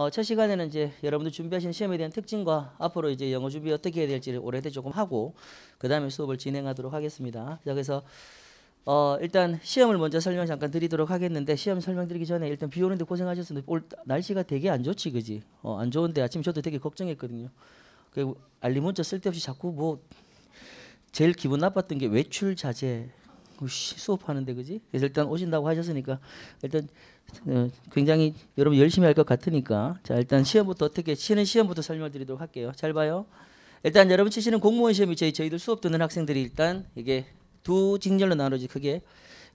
어, 첫 시간에는 이제 여러분들 준비하신 시험에 대한 특징과 앞으로 이제 영어 준비 어떻게 해야 될지를 오래돼 조금 하고 그 다음에 수업을 진행하도록 하겠습니다. 자, 그래서 어, 일단 시험을 먼저 설명 잠깐 드리도록 하겠는데 시험 설명드리기 전에 일단 비 오는데 고생하셨는데 올 날씨가 되게 안 좋지, 그지? 어, 안 좋은데 아침 저도 되게 걱정했거든요. 그리고 알림 문자 쓸데없이 자꾸 뭐 제일 기분 나빴던 게 외출 자제. 뭐 수업하는데 그지? 그래서 일단 오신다고 하셨으니까 일단 어, 굉장히 여러분 열심히 할 것 같으니까 자 일단 시험부터 어떻게 치는 시험부터 설명드리도록 할게요. 잘 봐요. 일단 여러분 치시는 공무원 시험이 저희 저희들 수업 듣는 학생들이 일단 이게 두 직렬로 나눠지 크게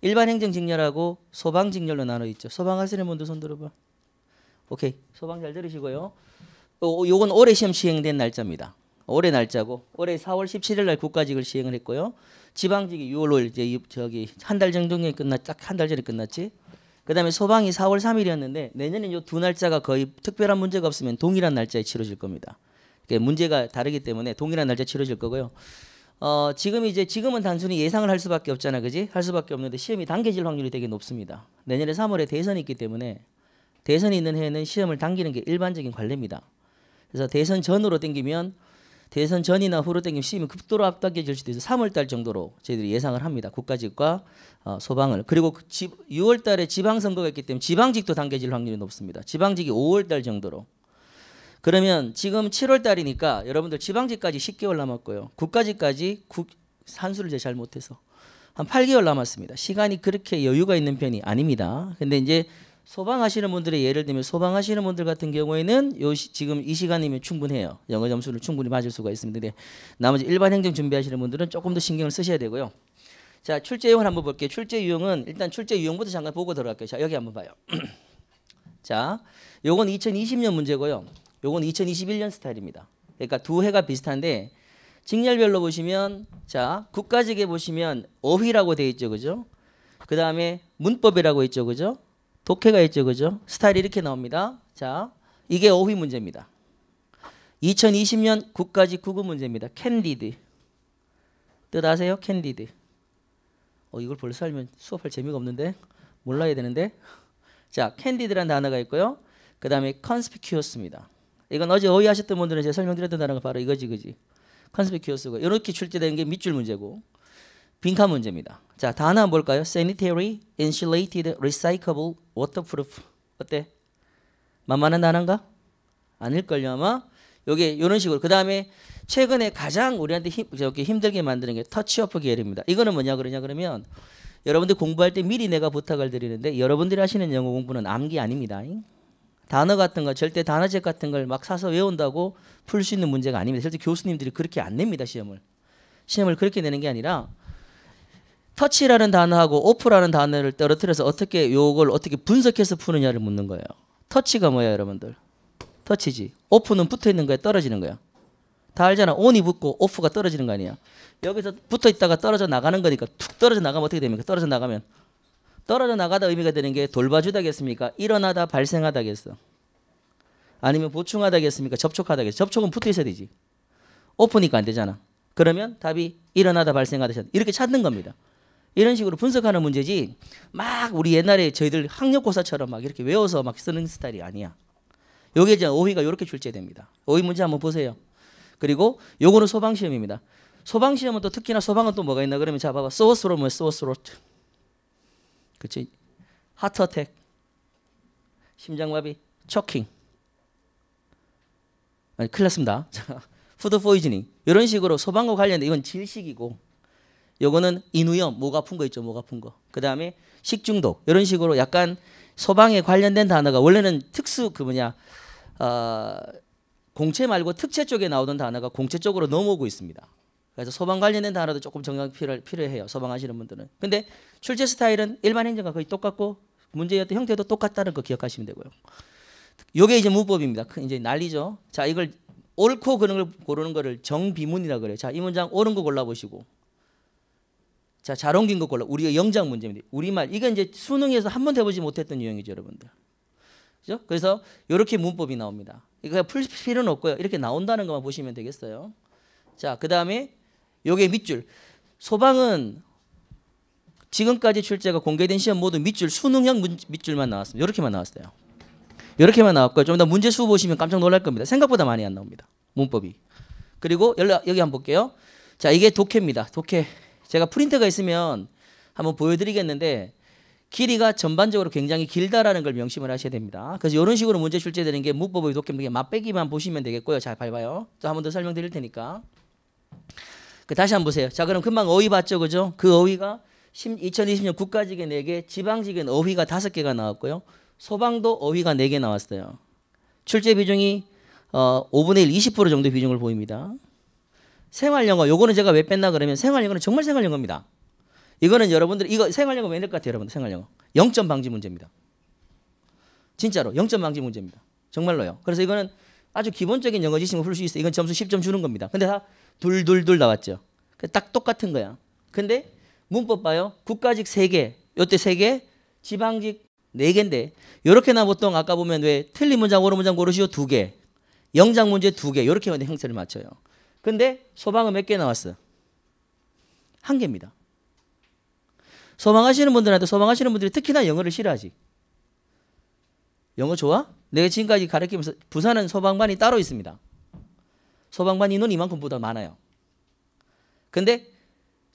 일반 행정 직렬하고 소방 직렬로 나눠 있죠. 소방 하시는 분들 손 들어봐. 오케이 소방 잘 들으시고요. 어, 어, 요건 올해 시험 시행된 날짜입니다. 올해 날짜고 올해 4월 17일 날 국가직을 시행을 했고요. 지방직이 6월 5일 이제 저기 한 달 정도 에 끝났 딱한 달 전에 끝났지. 그다음에 소방이 4월 3일이었는데 내년에 이두 날짜가 거의 특별한 문제가 없으면 동일한 날짜에 치러질 겁니다. 문제가 다르기 때문에 동일한 날짜에 치러질 거고요. 어, 지금 이제 지금은 단순히 예상을 할 수밖에 없잖아, 그지? 할 수밖에 없는데 시험이 당겨질 확률이 되게 높습니다. 내년에 3월에 대선이 있기 때문에 대선이 있는 해에는 시험을 당기는 게 일반적인 관례입니다. 그래서 대선 전으로 당기면 대선 전이나 후로 땡기면 시민이 급도로 앞당겨질 수도 있어 3월달 정도로 저희들이 예상을 합니다. 국가직과 어, 소방을 그리고 그 지, 6월달에 지방선거가 있기 때문에 지방직도 당겨질 확률이 높습니다. 지방직이 5월달 정도로 그러면 지금 7월달이니까 여러분들 지방직까지 10개월 남았고요. 국가직까지 국, 산수를 제잘 못해서 한 8개월 남았습니다. 시간이 그렇게 여유가 있는 편이 아닙니다. 근데 이제 소방하시는 분들의 예를 들면 소방하시는 분들 같은 경우에는 요 시, 지금 이 시간이면 충분해요. 영어 점수를 충분히 맞을 수가 있습니다. 근데 나머지 일반 행정 준비하시는 분들은 조금 더 신경을 쓰셔야 되고요. 자, 출제 유형을 한번 볼게요. 출제 유형은 일단 출제 유형부터 잠깐 보고 들어갈게요. 자, 여기 한번 봐요. 자, 요건 2020년 문제고요. 요건 2021년 스타일입니다. 그러니까 두 해가 비슷한데 직렬별로 보시면 자, 국가직에 보시면 어휘라고 돼 있죠. 그죠? 그다음에 문법이라고 있죠. 그죠? 독해가 있죠. 그죠? 스타일이 이렇게 나옵니다. 자, 이게 어휘 문제입니다. 2020년 국가지 구구 문제입니다. 캔디드. 뜻 아세요? 캔디드. 어, 이걸 벌써 알면 수업할 재미가 없는데 몰라야 되는데. 자, 캔디드란 단어가 있고요. 그 다음에 컨스피 s p i 입니다 이건 어제 어휘하셨던 분들은 제가 설명드렸던 단어가 바로 이거지, 그지? 컨스피 키오스고 이렇게 출제된 게 밑줄 문제고 빈칸 문제입니다. 자, 단어 뭘까요? sanitary, insulated, recyclable, waterproof. 어때? 만만한 단어인가? 아닐걸요 아마. 요게 이런 식으로. 그 다음에 최근에 가장 우리한테 힘, 저기 힘들게 만드는 게 터치오프 계열입니다. 이거는 뭐냐 그러냐 그러면 여러분들 공부할 때 미리 내가 부탁을 드리는데 여러분들이 하시는 영어 공부는 암기 아닙니다. 단어 같은 거 절대 단어책 같은 걸 막 사서 외운다고 풀 수 있는 문제가 아닙니다. 절대 교수님들이 그렇게 안 냅니다 시험을. 시험을 그렇게 내는 게 아니라 터치라는 단어하고 오프라는 단어를 떨어뜨려서 어떻게 요걸 어떻게 분석해서 푸느냐를 묻는 거예요. 터치가 뭐야, 여러분들? 터치지. 오프는 붙어 있는 거야, 떨어지는 거야. 다 알잖아. 온이 붙고 오프가 떨어지는 거 아니야. 여기서 붙어 있다가 떨어져 나가는 거니까 툭 떨어져 나가면 어떻게 됩니까? 떨어져 나가면 떨어져 나가다 의미가 되는 게 돌봐주다겠습니까? 일어나다 발생하다겠어. 아니면 보충하다겠습니까? 접촉하다겠어. 접촉은 붙어 있어야 되지. 오프니까 안 되잖아. 그러면 답이 일어나다 발생하다 이렇게 찾는 겁니다. 이런 식으로 분석하는 문제지 막 우리 옛날에 저희들 학력고사처럼 막 이렇게 외워서 막 쓰는 스타일이 아니야. 요게 이제 오이가 이렇게 출제됩니다. 오이 문제 한번 보세요. 그리고 요거는 소방시험입니다. 소방시험은 또 특히나 소방은 또 뭐가 있나 그러면 자 봐봐. 소스로 뭐 소스로 그치? 하트어택 심장마비 초킹 아니, 큰일 났습니다. 푸드 포이즈닝 이런 식으로 소방과 관련된 이건 질식이고 요거는 인후염, 목 아픈 거 있죠, 목 아픈 거. 그 다음에 식중독 이런 식으로 약간 소방에 관련된 단어가 원래는 특수 그 뭐냐 어, 공채 말고 특채 쪽에 나오던 단어가 공채 쪽으로 넘어오고 있습니다. 그래서 소방 관련된 단어도 조금 정확 필요, 필요해요. 소방하시는 분들은. 근데 출제 스타일은 일반 행정과 거의 똑같고 문제의 어 형태도 똑같다는 거 기억하시면 되고요. 요게 이제 문법입니다. 이제 난리죠. 자, 이걸 옳고 그른 걸 고르는 거를 정비문이라 그래요. 자, 이 문장 옳은 거 골라 보시고 자, 잘 옮긴 거 골라. 우리가 영장 문제입니다. 우리말. 이건 이제 수능에서 한 번도 해보지 못했던 유형이죠, 여러분들. 그죠? 그래서 이렇게 문법이 나옵니다. 이거 풀 필요는 없고요. 이렇게 나온다는 것만 보시면 되겠어요. 자, 그 다음에 요게 밑줄. 소방은 지금까지 출제가 공개된 시험 모두 밑줄, 수능형 문, 밑줄만 나왔습니다. 이렇게만 나왔어요. 이렇게만 나왔고요. 좀 더 문제 수 보시면 깜짝 놀랄 겁니다. 생각보다 많이 안 나옵니다. 문법이. 그리고 연락, 여기 한번 볼게요. 자, 이게 독해입니다. 독해. 제가 프린트가 있으면 한번 보여드리겠는데 길이가 전반적으로 굉장히 길다라는 걸 명심을 하셔야 됩니다. 그래서 이런 식으로 문제 출제되는 게 문법의 독해문의 맛배기만 보시면 되겠고요. 잘봐아요또 한 번 더 설명드릴 테니까. 그 다시 한번 보세요. 자 그럼 금방 어휘 봤죠, 그죠? 그 어휘가 2020년 국가직에 4개, 지방직은 어휘가 5개가 나왔고요. 소방도 어휘가 4개 나왔어요. 출제 비중이 어, 5분의 1, 20% 정도 비중을 보입니다. 생활영어 요거는 제가 왜 뺐나 그러면 생활영어는 정말 생활영어입니다. 이거는 여러분들 이거 생활영어 왜낼것 같아요, 여러분들 생활영어? 영점 방지 문제입니다. 진짜로 영점 방지 문제입니다. 정말로요. 그래서 이거는 아주 기본적인 영어 지식을 풀 수 있어. 이건 점수 10점 주는 겁니다. 근데 다 둘 둘 둘 나왔죠. 그 딱 똑같은 거야. 근데 문법 봐요. 국가직 3개, 요 때 3개, 지방직 4개인데 요렇게나 보통 아까 보면 왜 틀린 문장, 오른 문장 고르시오 2개, 영장 문제 2개 요렇게 형태를 맞춰요. 근데 소방은 몇 개 나왔어? 한 개입니다. 소망하시는 분들한테 소망하시는 분들이 특히나 영어를 싫어하지. 영어 좋아? 내가 지금까지 가르치면서 부산은 소방반이 따로 있습니다. 소방반 인원 이만큼보다 많아요. 근데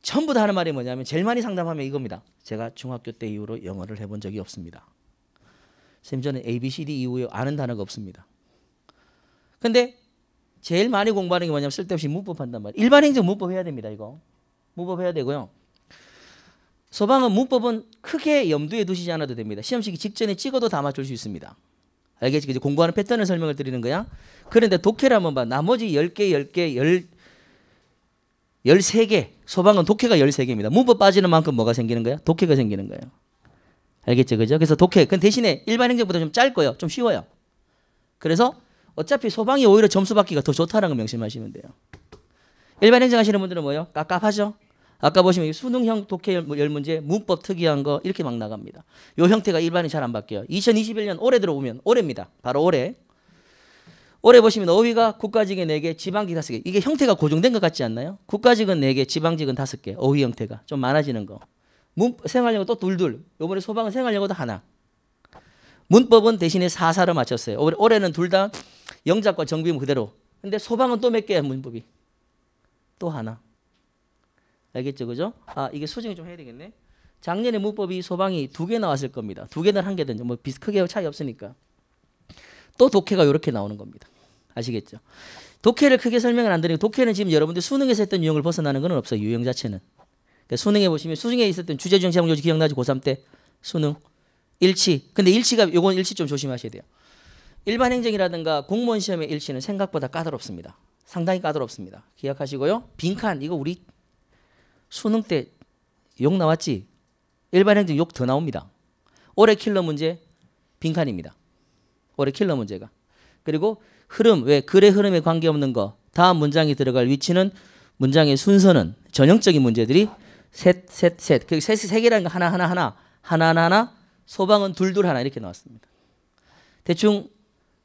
전부 다 하는 말이 뭐냐면 제일 많이 상담하면 이겁니다. 제가 중학교 때 이후로 영어를 해본 적이 없습니다. 쌤 저는 A, B, C, D 이후에 아는 단어가 없습니다. 근데 제일 많이 공부하는 게 뭐냐면 쓸데없이 문법한단 말이에요. 일반 행정 문법 해야 됩니다. 이거 문법 해야 되고요. 소방은 문법은 크게 염두에 두시지 않아도 됩니다. 시험시기 직전에 찍어도 다 맞출 수 있습니다. 알겠지? 이제 공부하는 패턴을 설명을 드리는 거야. 그런데 독해를 한번 봐. 나머지 10개, 10개, 10, 13개. 소방은 독해가 13개입니다. 문법 빠지는 만큼 뭐가 생기는 거야? 독해가 생기는 거예요. 알겠죠? 그죠? 그래서 독해. 그 대신에 일반 행정보다 좀 짧고요. 좀 쉬워요. 그래서 어차피 소방이 오히려 점수 받기가 더 좋다는 라걸 명심하시면 돼요. 일반 행정 하시는 분들은 뭐예요? 깝깝하죠? 아까 보시면 수능형 독해 열 문제, 문법 특이한 거 이렇게 막 나갑니다. 요 형태가 일반이 잘안 바뀌어요. 2021년 올해 들어오면 올해입니다. 바로 올해. 올해 보시면 어휘가 국가직에 4개, 지방직 5개. 이게 형태가 고정된 것 같지 않나요? 국가직은 4개, 지방직은 5개. 어휘 형태가 좀 많아지는 거. 문 생활영어 또 둘둘. 요번에 소방은 생활영어도 하나. 문법은 대신에 사사를 맞췄어요. 올해는 둘다 영작과 정비는 그대로. 근데 소방은 또 몇 개야, 문법이. 또 하나. 알겠죠, 그죠? 아, 이게 수정이 좀 해야 되겠네. 작년에 문법이 소방이 두 개 나왔을 겁니다. 두 개든 한 개든 지뭐 크게 차이 없으니까. 또 독해가 이렇게 나오는 겁니다. 아시겠죠? 독해를 크게 설명을 안 드리고 독해는 지금 여러분들 수능에서 했던 유형을 벗어나는 건 없어요. 유형 자체는. 그러니까 수능에 보시면 수중에 있었던 주제중 제목 요지 기억나죠? 고3 때 수능 일치. 근데 일치가 요건 일치 좀 조심하셔야 돼요. 일반 행정이라든가 공무원 시험의 일시는 생각보다 까다롭습니다. 상당히 까다롭습니다. 기억하시고요. 빈칸 이거 우리 수능 때 욕 나왔지? 일반 행정 욕 더 나옵니다. 올해 킬러 문제 빈칸입니다. 올해 킬러 문제가. 그리고 흐름 왜 글의 흐름에 관계없는 거 다음 문장이 들어갈 위치는 문장의 순서는 전형적인 문제들이 셋 셋셋 그 셋이 세 개라는 거 하나 하나 하나 하나 하나 소방은 둘둘 하나 이렇게 나왔습니다. 대충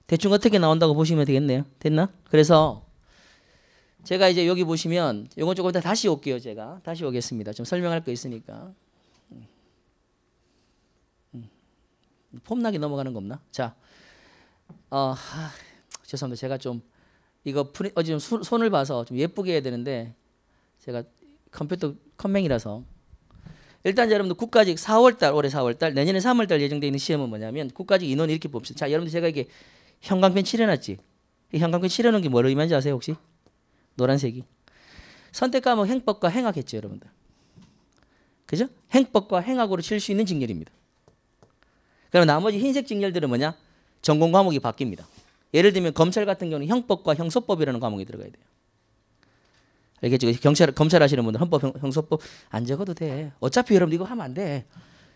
대충 어떻게 나온다고 보시면 되겠네요. 됐나? 그래서 제가 이제 여기 보시면 이건 조금 이 다시 올게요. 제가 다시 오겠습니다. 좀 설명할 거 있으니까. 음. 음. 폼나게 넘어가는 거 없나? 자, 어, 하, 죄송합니다. 제가 좀 이거 프리, 어제 좀 수, 손을 봐서 좀 예쁘게 해야 되는데 제가 컴퓨터 컴맹이라서 일단 여러분들 국가직 4월달 올해 4월달 내년에 3월달 예정되어 있는 시험은 뭐냐면 국가직 인원 이렇게 봅시다. 자, 여러분들 제가 이게 형광펜 칠해놨지. 이 형광펜 칠해놓은 게 뭐로 의미하는지 아세요 혹시? 노란색이. 선택 과목 뭐 행법과 행악했죠 여러분들. 그죠? 행법과 행악으로 칠 수 있는 직렬입니다. 그럼 나머지 흰색 직렬들은 뭐냐? 전공 과목이 바뀝니다. 예를 들면 검찰 같은 경우는 형법과 형소법이라는 과목이 들어가야 돼요. 알겠죠? 경찰 검찰 하시는 분들 헌법 형, 소법안 적어도 돼. 어차피 여러분들 이거 하면 안 돼.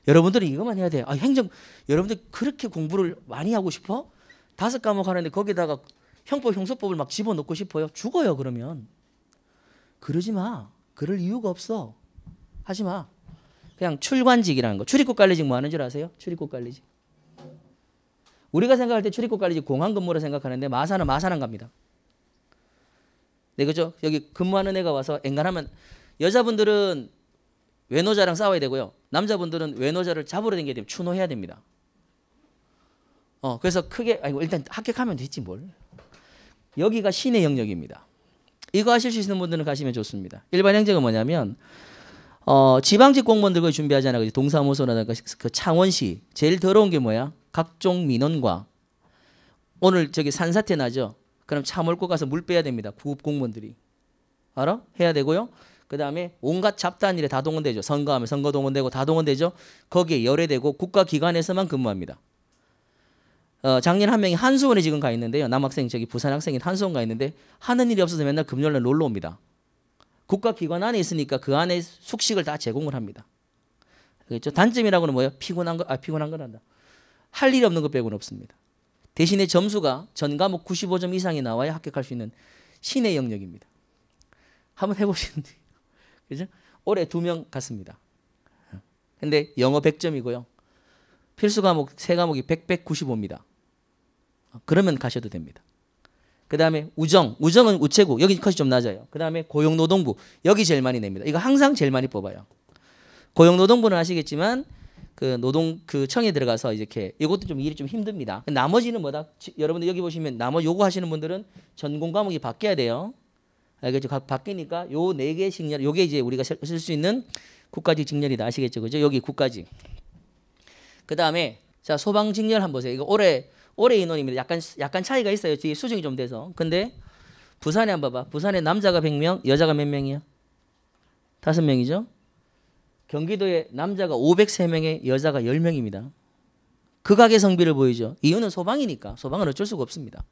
여러분들은 이것만 해야 돼. 아, 행정 여러분들 그렇게 공부를 많이 하고 싶어? 다섯 과목 하는데 거기다가 형법, 형소법을 막 집어넣고 싶어요. 죽어요, 그러면. 그러지 마. 그럴 이유가 없어. 하지 마. 그냥 출관직이라는 거. 출입국 관리직 뭐 하는 줄 아세요? 출입국 관리직. 우리가 생각할 때 출입국 관리직 공항 근무를 생각하는데 마사는 마사랑 갑니다. 네, 그죠? 여기 근무하는 애가 와서 앵간하면 여자분들은 외노자랑 싸워야 되고요. 남자분들은 외노자를 잡으러 댕겨야 됩니다. 추노해야 됩니다. 어, 그래서 크게 아이고 일단 합격하면 되지 뭘. 여기가 신의 영역입니다. 이거 하실 수 있는 분들은 가시면 좋습니다. 일반 행정은 뭐냐면 어, 지방직 공무원들 거 준비하잖아요. 동사무소라든가 그 창원시 제일 더러운 게 뭐야? 각종 민원과 오늘 저기 산사태 나죠. 그럼 차 몰고 가서 물 빼야 됩니다. 구급 공무원들이 알아? 해야 되고요. 그 다음에 온갖 잡다한 일에 다 동원되죠. 선거하면 선거 동원되고 다 동원되죠. 거기에 열애되고 국가기관에서만 근무합니다. 어, 작년 한 명이 한수원에 지금 가 있는데요. 남학생 저기 부산 학생이 한수원 가 있는데 하는 일이 없어서 맨날 금요일날 놀러 옵니다. 국가기관 안에 있으니까 그 안에 숙식을 다 제공을 합니다. 그렇죠? 단점이라고는 뭐예요? 피곤한 거, 아 피곤한 건한다할 일이 없는 것 빼고는 없습니다. 대신에 점수가 전 과목 95점 이상이 나와야 합격할 수 있는 신의 영역입니다. 한번 해보시는 데 그죠? 올해 두 명 갔습니다. 근데 영어 100점이고요. 필수 과목 세 과목이 100, 195입니다. 그러면 가셔도 됩니다. 그 다음에 우정, 우정은 우체국, 여기 컷이 좀 낮아요. 그 다음에 고용노동부, 여기 제일 많이 냅니다. 이거 항상 제일 많이 뽑아요. 고용노동부는 아시겠지만 그 노동 그 청에 들어가서 이렇게 이것도 좀 일이 좀 힘듭니다. 나머지는 뭐다? 여러분들 여기 보시면 나머 지 요거 하시는 분들은 전공 과목이 바뀌어야 돼요. 알겠죠? 바뀌니까 요 네 개 직렬, 요게 이제 우리가 쓸 수 있는 국가직 직렬이다 아시겠죠? 그죠? 여기 국가직. 그 다음에 자 소방 직렬 한번 보세요. 이거 올해 올해 인원입니다. 약간 약간 차이가 있어요. 지금 수준이좀 돼서. 근데 부산에 한번 봐봐. 부산에 남자가 100명, 여자가 몇 명이야? 다섯 명이죠. 경기도에 남자가 503명에 여자가 10명입니다. 극악의 그 성비를 보이죠. 이유는 소방이니까 소방은 어쩔 수가 없습니다.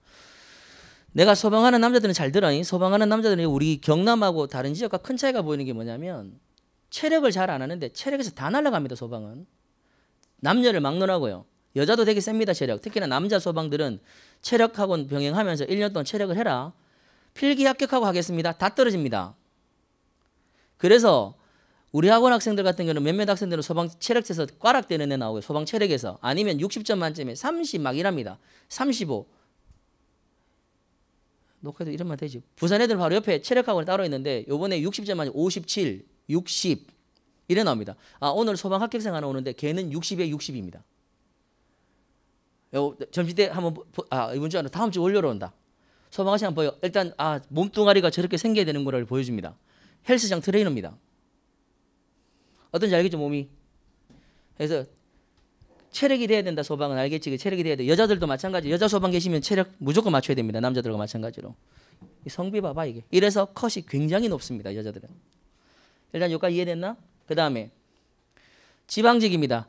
내가 소방하는 남자들은 잘 들어니 소방하는 남자들은 우리 경남하고 다른 지역과 큰 차이가 보이는 게 뭐냐면 체력을 잘 안 하는데 체력에서 다 날라갑니다 소방은 남녀를 막론하고요 여자도 되게 셉니다, 체력. 특히나 남자 소방들은 체력학원 병행하면서 1년 동안 체력을 해라. 필기 합격하고 하겠습니다. 다 떨어집니다. 그래서 우리 학원 학생들 같은 경우는 몇몇 학생들은 소방 체력에서 꽈락되는 애 나오고 소방 체력에서 아니면 60점 만점에 30 막 이랍니다. 35. 녹화도 이런말 되지. 부산 애들 바로 옆에 체력학원이 따로 있는데 요번에 60점 만점 57, 60 이래 나옵니다. 아 오늘 소방 합격생 하나 오는데 걔는 60에 60입니다. 점심 때 한번 아 이번 주 안에 다음 주 월요일 온다. 소방관이 한번 보여. 일단 아 몸뚱아리가 저렇게 생겨야 되는 거를 보여줍니다. 헬스장 트레이너입니다. 어떤지 알겠죠 몸이. 그래서 체력이 돼야 된다 소방은 알겠지. 그 체력이 돼야 돼. 여자들도 마찬가지. 여자 소방 계시면 체력 무조건 맞춰야 됩니다. 남자들과 마찬가지로. 성비 봐봐 이게. 이래서 컷이 굉장히 높습니다 여자들은. 일단 여기까지 이해됐나? 그 다음에 지방직입니다.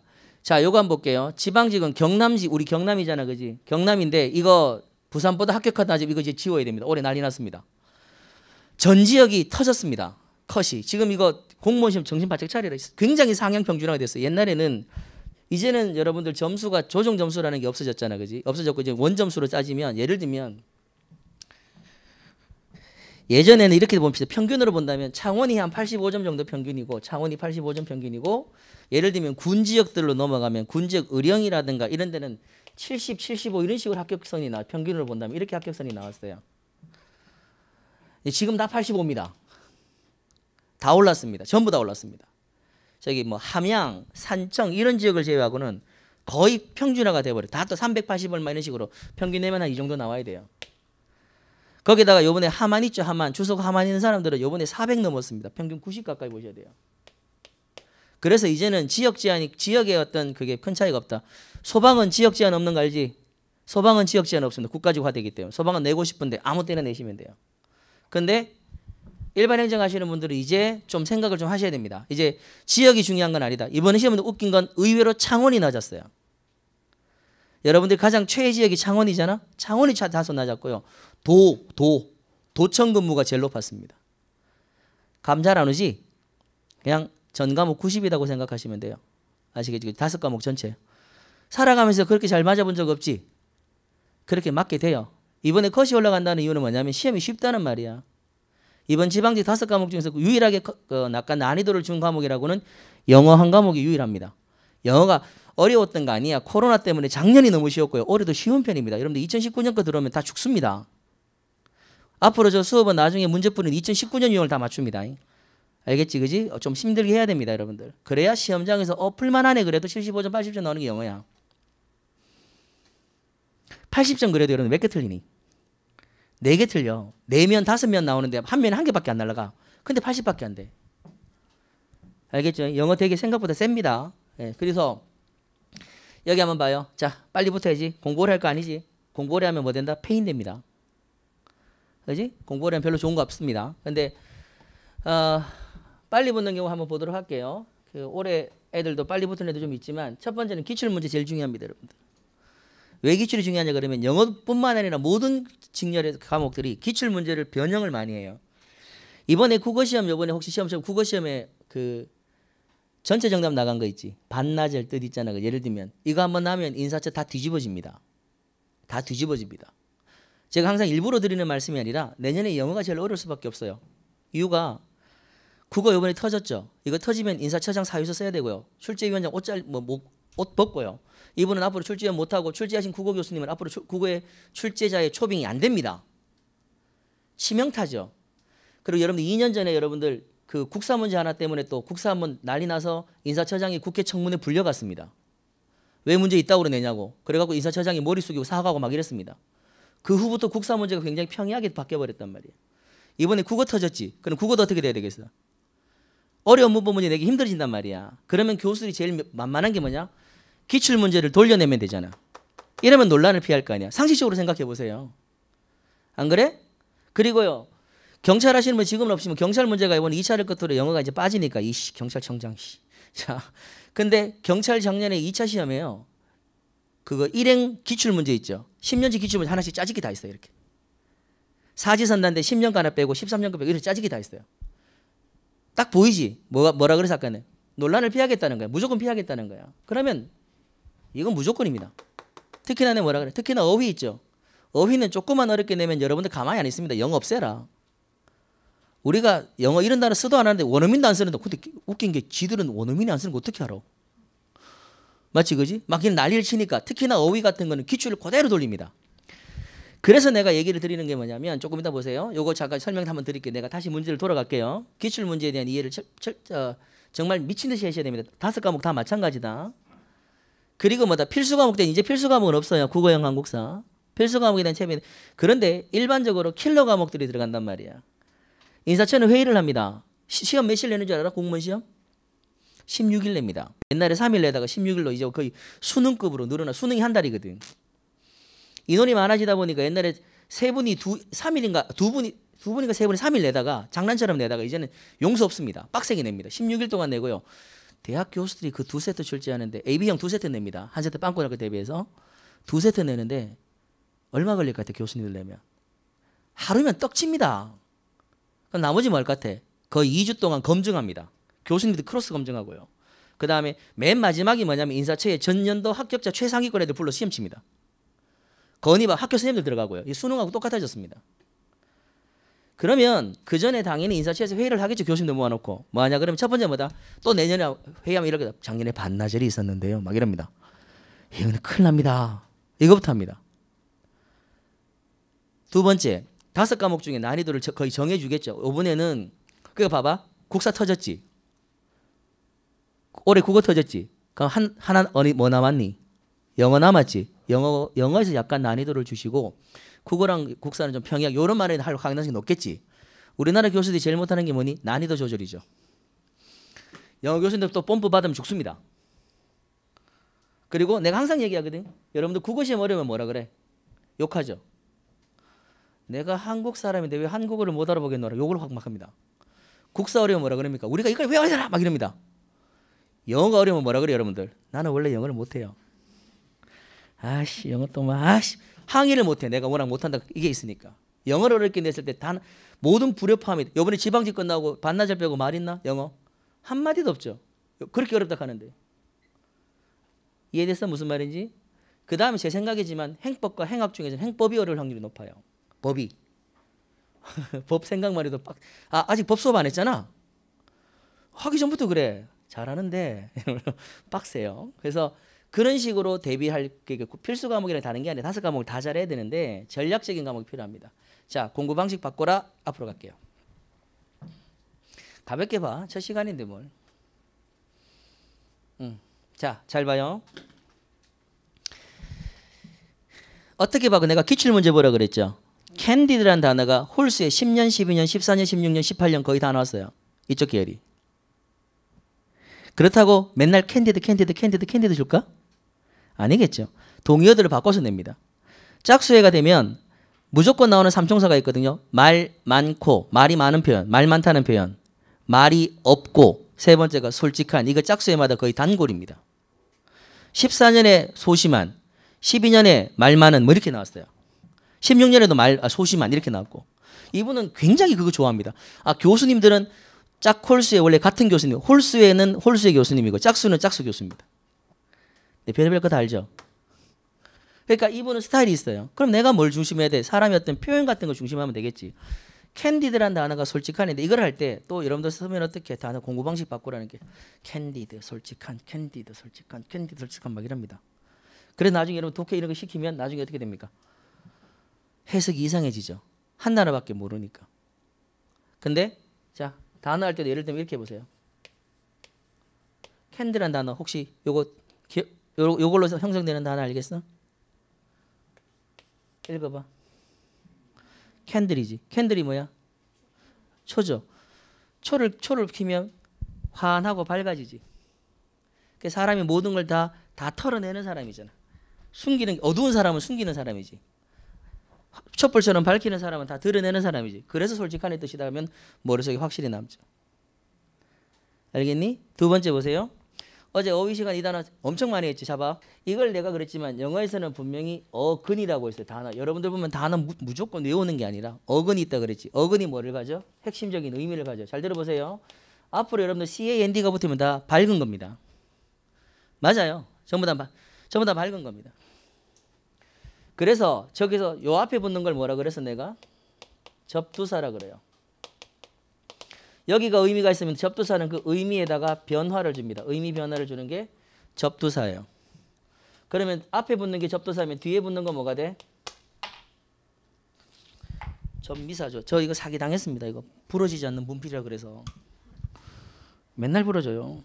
자, 요거 한번 볼게요. 지방직은 경남지 우리 경남이잖아, 그지? 경남인데 이거 부산보다 합격하다 아직 이거 이제 지워야 됩니다. 올해 난리 났습니다. 전 지역이 터졌습니다. 컷이. 지금 이거 공무원 시험 정신 바짝 차리라. 굉장히 상향 평준화가 됐어요. 옛날에는 이제는 여러분들 점수가 조정 점수라는 게 없어졌잖아, 그지? 없어졌고 이제 원 점수로 짜지면 예를 들면 예전에는 이렇게 봅시다. 평균으로 본다면 창원이 한 85점 정도 평균이고 창원이 85점 평균이고 예를 들면 군 지역들로 넘어가면 군 지역 의령이라든가 이런 데는 70, 75 이런 식으로 합격선이 나 평균으로 본다면 이렇게 합격선이 나왔어요. 예, 지금 다 85입니다. 다 올랐습니다. 전부 다 올랐습니다. 저기 뭐 함양, 산청 이런 지역을 제외하고는 거의 평준화가 돼버려. 다또380 얼마 이런 식으로 평균 내면 한 이 정도 나와야 돼요. 거기다가 요번에 하만 있죠 하만 주석 하만 있는 사람들은 요번에 400 넘었습니다 평균 90 가까이 보셔야 돼요 그래서 이제는 지역 제한이 지역의 어떤 그게 큰 차이가 없다 소방은 지역 제한 없는 거 알지 소방은 지역 제한 없습니다 국가지화되기 때문에 소방은 내고 싶은데 아무 때나 내시면 돼요 근데 일반 행정 하시는 분들은 이제 좀 생각을 좀 하셔야 됩니다 이제 지역이 중요한 건 아니다 이번에 시험은 웃긴 건 의외로 창원이 낮았어요 여러분들 가장 최애 지역이 창원이잖아. 창원이 다소 낮았고요. 도, 도, 도청 근무가 제일 높았습니다. 감잘안 오지? 그냥 전 과목 90이라고 생각하시면 돼요. 아시겠죠? 다섯 과목 전체. 살아가면서 그렇게 잘 맞아본 적 없지? 그렇게 맞게 돼요. 이번에 컷이 올라간다는 이유는 뭐냐면 시험이 쉽다는 말이야. 이번 지방직 다섯 과목 중에서 유일하게 어, 약간 난이도를 준 과목이라고는 영어 한 과목이 유일합니다. 영어가 어려웠던 거 아니야. 코로나 때문에 작년이 너무 쉬웠고요. 올해도 쉬운 편입니다. 여러분들 2019년 거 들어오면 다 죽습니다. 앞으로 저 수업은 나중에 문제풀이는 2019년 유형을 다 맞춥니다. 알겠지, 그지? 좀 힘들게 해야 됩니다, 여러분들. 그래야 시험장에서 어, 풀만 하네 그래도 75점, 80점 나오는 게 영어야. 80점 그래도 여러분 몇 개 틀리니? 네 개 틀려. 네 면 다섯 면 나오는데 한 면에 한 개밖에 안 날라가. 근데 80밖에 안 돼. 알겠죠? 영어 되게 생각보다 셉니다. 예, 그래서 여기 한번 봐요. 자, 빨리 붙어야지. 공부를 할 거 아니지. 공부를 하면 뭐 된다? 페인됩니다. 그지? 공부를 하면 별로 좋은 거 없습니다. 근데 어, 빨리 붙는 경우 한번 보도록 할게요. 그 올해 애들도 빨리 붙은 애도 좀 있지만 첫 번째는 기출 문제 제일 중요합니다, 여러분들. 왜 기출이 중요하냐 그러면 영어뿐만 아니라 모든 직렬의 과목들이 기출 문제를 변형을 많이 해요. 이번에 국어 시험 요번에 혹시 시험 시험 국어 시험에 그 전체 정답 나간 거 있지. 반나절 뜻 있잖아. 그 예를 들면 이거 한번 하면 인사처 다 뒤집어집니다. 다 뒤집어집니다. 제가 항상 일부러 드리는 말씀이 아니라 내년에 영어가 제일 어려울 수밖에 없어요. 이유가 국어 이번에 터졌죠. 이거 터지면 인사처장 사유서 써야 되고요. 출제위원장 옷잘 뭐옷 벗고요. 이분은 앞으로 출제 못하고 출제하신 국어 교수님은 앞으로 출, 국어의 출제자의 초빙이 안 됩니다. 치명타죠. 그리고 여러분들 2년 전에 여러분들 그 국사 문제 하나 때문에 또 국사 한번 난리 나서 인사처장이 국회 청문회 불려갔습니다. 왜 문제 있다고 그러냐고. 그래갖고 인사처장이 머리 숙이고 사과하고 막 이랬습니다. 그 후부터 국사 문제가 굉장히 평이하게 바뀌어버렸단 말이에요. 이번에 국어 터졌지. 그럼 국어도 어떻게 돼야 되겠어? 어려운 문법 문제 내기 힘들어진단 말이야. 그러면 교수들이 제일 만만한 게 뭐냐? 기출 문제를 돌려내면 되잖아. 이러면 논란을 피할 거 아니야. 상식적으로 생각해 보세요. 안 그래? 그리고요. 경찰 하시는 분 지금은 없지만 경찰 문제가 이번 2차를 끝으로 영어가 이제 빠지니까 이씨 경찰청장 씨. 자, 근데 경찰 작년에 2차 시험에요. 그거 일행 기출 문제 있죠. 10년치 기출 문제 하나씩 짜집기 다 있어요. 이렇게. 사지선단데 10년간 에 빼고 13년간 빼고 이런 짜집기 다 있어요. 딱 보이지. 뭐가 뭐라 그래 사건에 논란을 피하겠다는 거야. 무조건 피하겠다는 거야. 그러면 이건 무조건입니다. 특히나 뭐라 그래? 특히나 어휘 있죠. 어휘는 조금만 어렵게 내면 여러분들 가만히 안 있습니다. 영 없애라. 우리가 영어 이런 단어 써도안 하는데 원어민도 안 쓰는데 근데 웃긴 게 지들은 원어민이 안 쓰는 거 어떻게 알아? 마치 그지? 막 그냥 난리를 치니까 특히나 어휘 같은 거는 기출을 그대로 돌립니다. 그래서 내가 얘기를 드리는 게 뭐냐면 조금 이따 보세요. 요거 잠깐 설명 한번 드릴게요. 내가 다시 문제를 돌아갈게요. 기출 문제에 대한 이해를 철, 철, 어, 정말 미친 듯이 하셔야 됩니다. 다섯 과목 다 마찬가지다. 그리고 뭐다 필수 과목 때 이제 필수 과목은 없어요. 국어영 한국사 필수 과목에 대한 체면 그런데 일반적으로 킬러 과목들이 들어간단 말이야. 인사처에 회의를 합니다. 시, 험몇 시를 내는 줄 알아? 공무원 시험? 16일 냅니다. 옛날에 3일 내다가 16일로 이제 거의 수능급으로 늘어나 수능이 한 달이거든. 인원이 많아지다 보니까 옛날에 세 분이 두 3일인가 두 분이 두 분인가 세 분이 3일 내다가 장난처럼 내다가 이제는 용서 없습니다. 빡세게 냅니다. 16일 동안 내고요. 대학 교수들이 그 두 세트 출제하는데 AB형 두 세트 냅니다. 한 세트 빵꾸나고 대비해서 두 세트 내는데 얼마 걸릴 것 같아 교수님들 내면 하루면 떡칩니다. 그럼 나머지 뭘 뭐 같아? 거의 2주 동안 검증합니다. 교수님들 크로스 검증하고요. 그 다음에 맨 마지막이 뭐냐면 인사체에 전년도 합격자 최상위권 애들 불러 시험 칩니다. 건입학 학교 선생님들 들어가고요. 이 수능하고 똑같아졌습니다. 그러면 그 전에 당연히 인사체에서 회의를 하겠죠. 교수님들 모아놓고. 뭐 하냐 그러면 첫 번째 뭐다? 또 내년에 회의하면 이렇게 작년에 반나절이 있었는데요. 막 이럽니다. 이건 큰일 납니다. 이거부터 합니다. 두 번째 다섯 과목 중에 난이도를 거의 정해주겠죠. 이번에는 그거 봐봐. 국사 터졌지. 올해 국어 터졌지. 그럼 한 하나 어디 뭐 남았니? 영어 남았지. 영어 영어에서 약간 난이도를 주시고 국어랑 국사는 좀 평이하게 이런 말에 할 가능성이 높겠지. 우리나라 교수들이 제일 못하는 게 뭐니? 난이도 조절이죠. 영어 교수님들 또 뽐뿌 받으면 죽습니다. 그리고 내가 항상 얘기하거든. 여러분들 국어 시험 어려우면 뭐라 그래? 욕하죠. 내가 한국 사람인데 왜 한국어를 못 알아보겠노라 욕을 확막 합니다. 국사 어려움 뭐라 그럽니까? 우리가 이걸 왜 어려라 막 이럽니다. 영어가 어려우면 뭐라 그래요, 여러분들? 나는 원래 영어를 못해요. 아씨, 영어 또 막, 아씨, 항의를 못해. 내가 워낙 못한다. 이게 있으니까. 영어를 어렵게 냈을 때 단 모든 불협화음이, 요번에 지방직 끝나고 반나절 빼고 말 있나? 영어? 한마디도 없죠. 그렇게 어렵다 하는데. 이에 대해서 무슨 말인지? 그 다음에 제 생각이지만 행법과 행악 중에서 행법이 어려울 확률이 높아요. 법이. 법 생각만 해도 빡. 아, 아직 법 수업 안 했잖아. 하기 전부터 그래. 잘하는데 빡세요. 그래서 그런 식으로 대비할 필수 과목이랑 다른 게 아니라 다섯 과목을 다 잘해야 되는데 전략적인 과목이 필요합니다. 자, 공부 방식 바꿔라. 앞으로 갈게요. 가볍게 봐. 첫 시간인데 뭘. 음. 자, 잘 봐요. 어떻게 봐? 그 내가 기출 문제 보라 그랬죠. 캔디드라는 단어가 홀수에 10년, 12년, 14년, 16년, 18년 거의 다 나왔어요. 이쪽 계열이. 그렇다고 맨날 캔디드, 캔디드, 캔디드, 캔디드 줄까? 아니겠죠. 동의어들을 바꿔서 냅니다. 짝수회가 되면 무조건 나오는 삼총사가 있거든요. 말 많고, 말이 많은 표현, 말 많다는 표현, 말이 없고, 세 번째가 솔직한, 이거 짝수회마다 거의 단골입니다. 14년에 소심한, 12년에 말 많은, 뭐 이렇게 나왔어요. 16년에도 말 아, 소심한 이렇게 나왔고 이분은 굉장히 그거 좋아합니다. 아 교수님들은 짝홀수에 원래 같은 교수님, 홀수에는 홀수의 교수님이고 짝수는 짝수 교수입니다. 네, 별의별 거 다 알죠. 그러니까 이분은 스타일이 있어요. 그럼 내가 뭘 중심해야 돼? 사람이 어떤 표현 같은 걸 중심하면 되겠지. 캔디드란 단어가 솔직한데 이걸 할 때 또 여러분들 쓰면 어떻게 단어 공부 방식 바꾸라는 게 캔디드 솔직한 캔디드 솔직한 캔디드 솔직한 막 이랍니다. 그래서 나중에 여러분 독해 이런 거 시키면 나중에 어떻게 됩니까? 해석이 이상해지죠. 한 나라밖에 모르니까. 근데 자 단어 할 때도 예를 들면 이렇게 해 보세요. 캔들한 단어 혹시 요거 기, 요, 요걸로 형성되는 단어 알겠어? 읽어봐. 캔들이지. 캔들이 뭐야? 초죠. 초를 초를 피면 환하고 밝아지지. 그 사람이 모든 걸 다다 다 털어내는 사람이잖아. 숨기는 어두운 사람은 숨기는 사람이지. 촛불처럼 밝히는 사람은 다 드러내는 사람이지. 그래서 솔직한의 뜻이다 하면 머릿속에 확실히 남죠. 알겠니? 두 번째 보세요. 어제 어휘 시간 이 단어 엄청 많이 했지 잡아 이걸 내가 그랬지만 영어에서는 분명히 어근이라고 했어요 단어 여러분들 보면 단어 무, 무조건 외우는 게 아니라 어근이 있다 그랬지 어근이 뭐를 가져 핵심적인 의미를 가져 잘 들어보세요 앞으로 여러분들 CAND가 붙으면 다 밝은 겁니다 맞아요 전부 다 전부 다 밝은 겁니다 그래서 저기서 요 앞에 붙는 걸 뭐라 그래서 내가 접두사라 그래요. 여기가 의미가 있으면 접두사는 그 의미에다가 변화를 줍니다. 의미 변화를 주는 게 접두사예요. 그러면 앞에 붙는 게 접두사면 뒤에 붙는 거 뭐가 돼? 접미사죠. 저 이거 사기 당했습니다. 이거 부러지지 않는 분필이라 그래서 맨날 부러져요.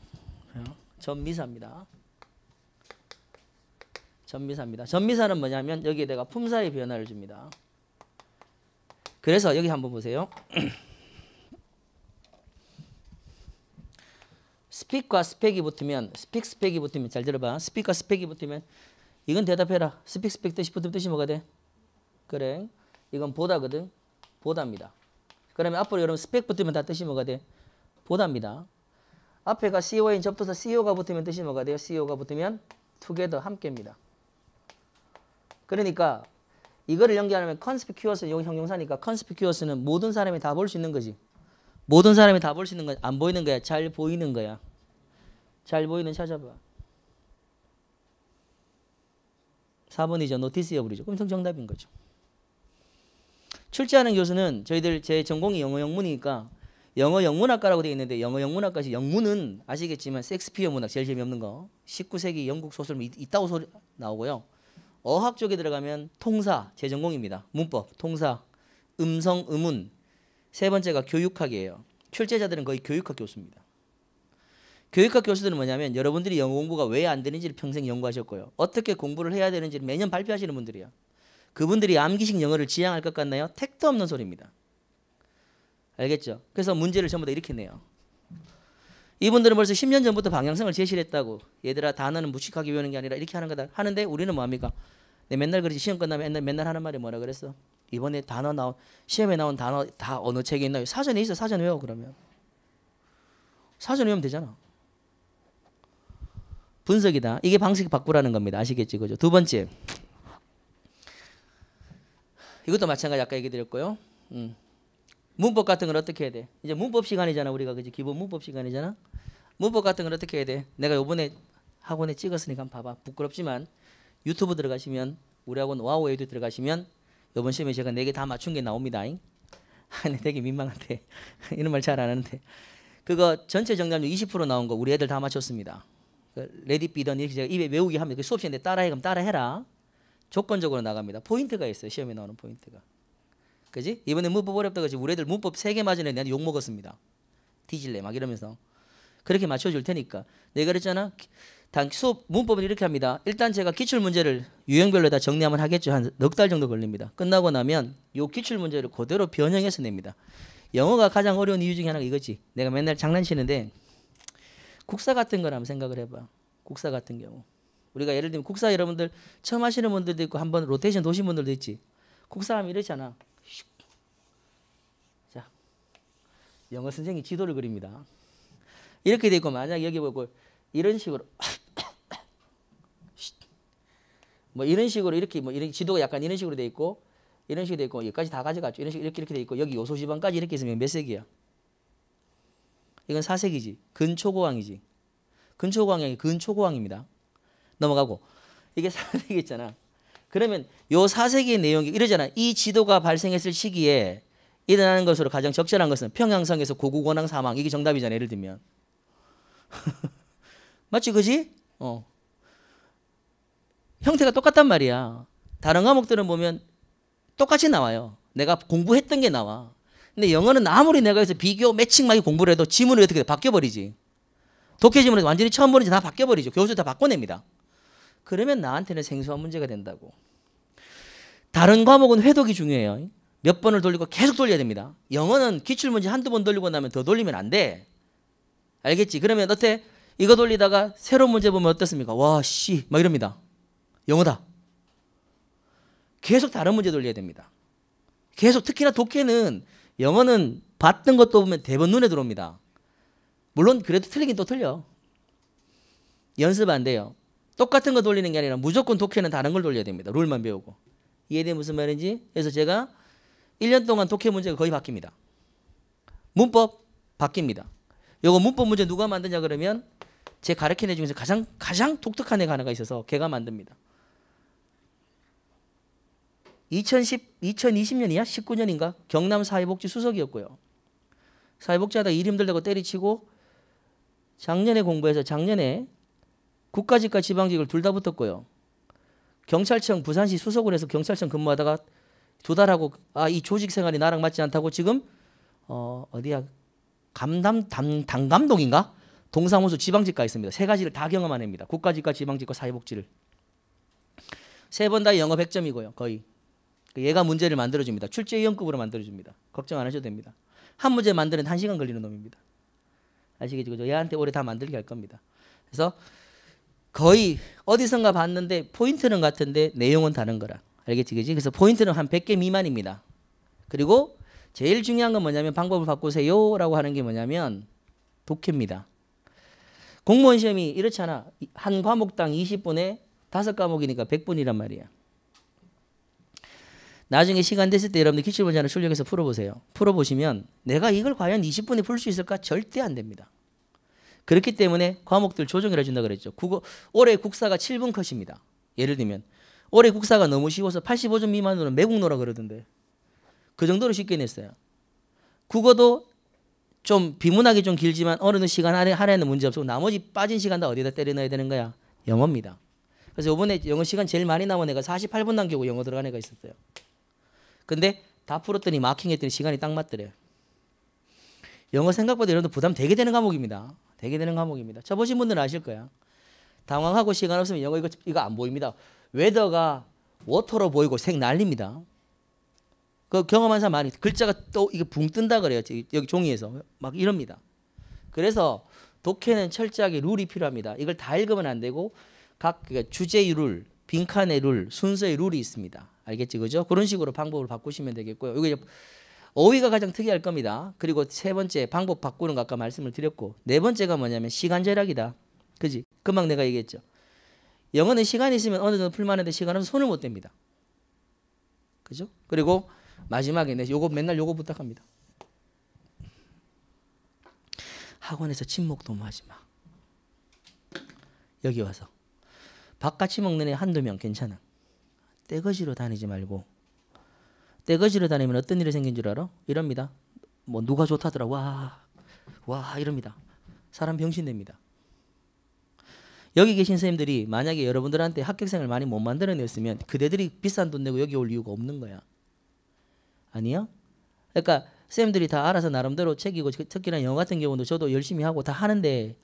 접미사입니다. 전미사입니다. 전미사는 뭐냐면 여기에 내가 품사의 변화를 줍니다. 그래서 여기 한번 보세요. 스픽과 스펙이 붙으면 스픽 스펙이 붙으면 잘 들어봐. 스픽과 스펙이 붙으면 이건 대답해라. 스픽 스펙 뜻이 붙으면 뜻이 뭐가 돼? 그래. 이건 보다거든. 보답니다. 그러면 앞으로 여러분 스펙 붙으면 다 뜻이 뭐가 돼? 보답니다. 앞에가 CO인 접두사 CO가 붙으면 뜻이 뭐가 돼요? CO가 붙으면 투게더 함께입니다. 그러니까 이거를 연기하면 conspicuous 형용사니까 conspicuous는 모든 사람이 다 볼 수 있는 거지. 모든 사람이 다 볼 수 있는 건안 보이는 거야. 잘 보이는 거야. 잘 보이는 찾아봐. 4번이죠. 노티스 여부리죠. 엄청 정답인 거죠. 출제하는 교수는 저희들 제 전공이 영어 영문이니까 영어 영문학과라고 되어 있는데 영어 영문학과지 영문은 아시겠지만 섹스피어 문학 제일 재미없는 거 19세기 영국 소설 뭐 있다고 소리 나오고요. 어학 쪽에 들어가면 통사 제 전공입니다. 문법, 통사, 음성, 음운. 세 번째가 교육학이에요. 출제자들은 거의 교육학 교수입니다. 교육학 교수들은 뭐냐면 여러분들이 영어 공부가 왜 안 되는지를 평생 연구하셨고요. 어떻게 공부를 해야 되는지를 매년 발표하시는 분들이에요 그분들이 암기식 영어를 지향할 것 같나요? 택도 없는 소리입니다. 알겠죠? 그래서 문제를 전부 다 이렇게 내요. 이분들은 벌써 10년 전부터 방향성을 제시를 했다고. 얘들아 단어는 무식하게 외우는 게 아니라 이렇게 하는 거다. 하는데 우리는 뭐합니까? 내 맨날 그러지 시험 끝나면 맨날, 맨날 하는 말이 뭐라 그랬어? 이번에 단어 나온 시험에 나온 단어 다 언어 책에 있나요? 사전에 있어. 사전 외워 그러면. 사전 외우면 되잖아. 분석이다. 이게 방식 바꾸라는 겁니다. 아시겠지 그죠? 두 번째. 이것도 마찬가지 아까 얘기 드렸고요. 음. 문법 같은 걸 어떻게 해야 돼? 이제 문법 시간이잖아 우리가 그지 기본 문법 시간이잖아. 문법 같은 걸 어떻게 해야 돼? 내가 요번에 학원에 찍었으니까 봐봐. 부끄럽지만 유튜브 들어가시면 우리 학원 와우에도 들어가시면 요번 시험에 제가 네개다 맞춘 게 나옵니다. 잉? 근 되게 민망한데 이런 말 잘 안 하는데 그거 전체 정답률 20% 나온 거 우리 애들 다 맞췄습니다. 그 레디 비던 이렇게 제가 입에 외우기 하면 수업 시간에 따라해 그럼 따라해라. 조건적으로 나갑니다. 포인트가 있어요. 시험에 나오는 포인트가. 그지? 이번에 문법 어렵다 그지? 우리 애들 문법 세 개 맞으네 내가 욕 먹었습니다. 뒤질래 막 이러면서 그렇게 맞춰줄 테니까 내가 그랬잖아. 당 수업 문법은 이렇게 합니다. 일단 제가 기출 문제를 유형별로 다 정리하면 하겠죠. 한 넉 달 정도 걸립니다. 끝나고 나면 요 기출 문제를 그대로 변형해서 냅니다. 영어가 가장 어려운 이유 중에 하나가 이거지. 내가 맨날 장난치는데 국사 같은 거라면 생각을 해봐. 국사 같은 경우. 우리가 예를 들면 국사 여러분들 처음 하시는 분들도 있고 한번 로테이션 도신 분들도 있지. 국사 하면 이렇잖아. 자, 영어 선생이 지도를 그립니다. 이렇게 되고 만약 여기 보고 이런 식으로 뭐 이런 식으로 이렇게 뭐 이런 지도가 약간 이런 식으로 돼 있고 이런 식으로 돼 있고 여기까지 다 가져갔죠. 이런 식 이렇게 이렇게 돼 있고 여기 요소 지방까지 이렇게 있으면 몇 세기야? 이건 4세기지. 근초고왕이지. 근초고왕이 근초고왕입니다. 넘어가고 이게 4세기 있잖아. 그러면 요 4세기의 내용이 이러잖아. 이 지도가 발생했을 시기에 일어나는 것으로 가장 적절한 것은 평양성에서 고국원앙 사망. 이게 정답이잖아. 예를 들면. 맞지 그지? 어. 형태가 똑같단 말이야. 다른 과목들은 보면 똑같이 나와요. 내가 공부했던 게 나와. 근데 영어는 아무리 내가 해서 비교 매칭 막 공부를 해도 지문이 어떻게 돼? 바뀌어버리지. 독해 지문은 완전히 처음 보는지 다 바뀌어버리죠. 교수 다 바꿔냅니다. 그러면 나한테는 생소한 문제가 된다고. 다른 과목은 회독이 중요해요. 몇 번을 돌리고 계속 돌려야 됩니다. 영어는 기출문제 한두 번 돌리고 나면 더 돌리면 안 돼. 알겠지? 그러면 어때? 이거 돌리다가 새로운 문제 보면 어떻습니까? 와, 씨. 막 이럽니다. 영어다. 계속 다른 문제 돌려야 됩니다. 계속 특히나 독해는 영어는 봤던 것도 보면 대번 눈에 들어옵니다. 물론 그래도 틀리긴 또 틀려. 연습 안 돼요. 똑같은 거 돌리는 게 아니라 무조건 독해는 다른 걸 돌려야 됩니다. 룰만 배우고. 이해돼 무슨 말인지? 그래서 제가 1년 동안 독해 문제가 거의 바뀝니다. 문법 바뀝니다. 요거 문법 문제 누가 만드냐 그러면 제 가르친 애 중에서 가장 가장 독특한 애가 하나가 있어서 걔가 만듭니다. 2010, 2020년이야? 19년인가? 경남 사회복지 수석이었고요. 사회복지하다 일 힘들다고 때리치고 작년에 공부해서 작년에 국가직과 지방직을 둘 다 붙었고요. 경찰청 부산시 수석을해서 경찰청 근무하다가 도달하고 아 이 조직 생활이 나랑 맞지 않다고 지금 어 어디야 감담 담, 당감동인가 동사무소 지방직과 있습니다. 세 가지를 다 경험한 애니다 국가직과 지방직과 사회복지를 세 번 다 영업 백점이고요 거의 그 얘가 문제를 만들어줍니다. 출제위원급으로 만들어줍니다. 걱정 안 하셔도 됩니다. 한 문제 만드는 한 시간 걸리는 놈입니다. 아시겠죠? 얘한테 올해 다 만들게 할 겁니다. 그래서 거의 어디선가 봤는데 포인트는 같은데 내용은 다른 거라. 알겠지? 그지? 그래서 포인트는 한 100개 미만입니다. 그리고 제일 중요한 건 뭐냐면 방법을 바꾸세요 라고 하는 게 뭐냐면 독해입니다. 공무원 시험이 이렇잖아. 한 과목당 20분에 다 과목이니까 100분이란 말이야. 나중에 시간 됐을 때 여러분들 기출문제 하나 출력해서 풀어보세요. 풀어보시면 내가 이걸 과연 20분에 풀 수 있을까? 절대 안 됩니다. 그렇기 때문에 과목들 조정을 해준다 그랬죠. 국어, 올해 국사가 7분 컷입니다. 예를 들면 올해 국사가 너무 쉬워서 85점 미만으로는 매국노라 그러던데 그 정도로 쉽게 냈어요. 국어도 좀비문학이좀 길지만 어느 시간 안에 하라는 문제 없고 나머지 빠진 시간 다 어디다 때려 넣어야 되는 거야? 영어입니다. 그래서 이번에 영어 시간 제일 많이 남은 애가 48분 남기고 영어 들어간 애가 있었어요. 근데 다 풀었더니 마킹했더니 시간이 딱 맞더래. 요 영어 생각보다 여러분들 부담 되게 되는 과목입니다. 되게 되는 과목입니다. 쳐보신 분들은 아실 거야. 당황하고 시간 없으면 영어 이거, 이거 안 보입니다. 웨더가 워터로 보이고 색 날립니다. 그 경험한 사람 많이 글자가 또 이게 붕 뜬다 그래요. 여기 종이에서 막 이럽니다. 그래서 독해는 철저하게 룰이 필요합니다. 이걸 다 읽으면 안 되고 각 그러니까 주제의 룰, 빈칸의 룰, 순서의 룰이 있습니다. 알겠지 그죠? 그런 식으로 방법을 바꾸시면 되겠고요. 이게 어휘가 가장 특이할 겁니다. 그리고 세 번째 방법 바꾸는 거 아까 말씀을 드렸고 네 번째가 뭐냐면 시간 절약이다. 그지? 금방 내가 얘기했죠. 영어는 시간이 있으면 어느 정도 풀만한데 시간 없으면 손을 못 댑니다. 그죠? 그리고 마지막에 내 요거 맨날 요거 부탁합니다. 학원에서 침묵 도모 하지 마. 여기 와서 바깥이 먹는 애 한두 명 괜찮아. 떼거지로 다니지 말고 떼거지를 다니면 어떤 일이 생긴 줄 알아? 이럽니다. 뭐 누가 좋다더라. 와. 와 이럽니다. 사람 병신됩니다. 여기 계신 선생님들이 만약에 여러분들한테 합격생을 많이 못 만들어냈으면 그대들이 비싼 돈 내고 여기 올 이유가 없는 거야. 아니요? 그러니까 선생님들이 다 알아서 나름대로 책이고 특히나 영어 같은 경우도 저도 열심히 하고 다 하는데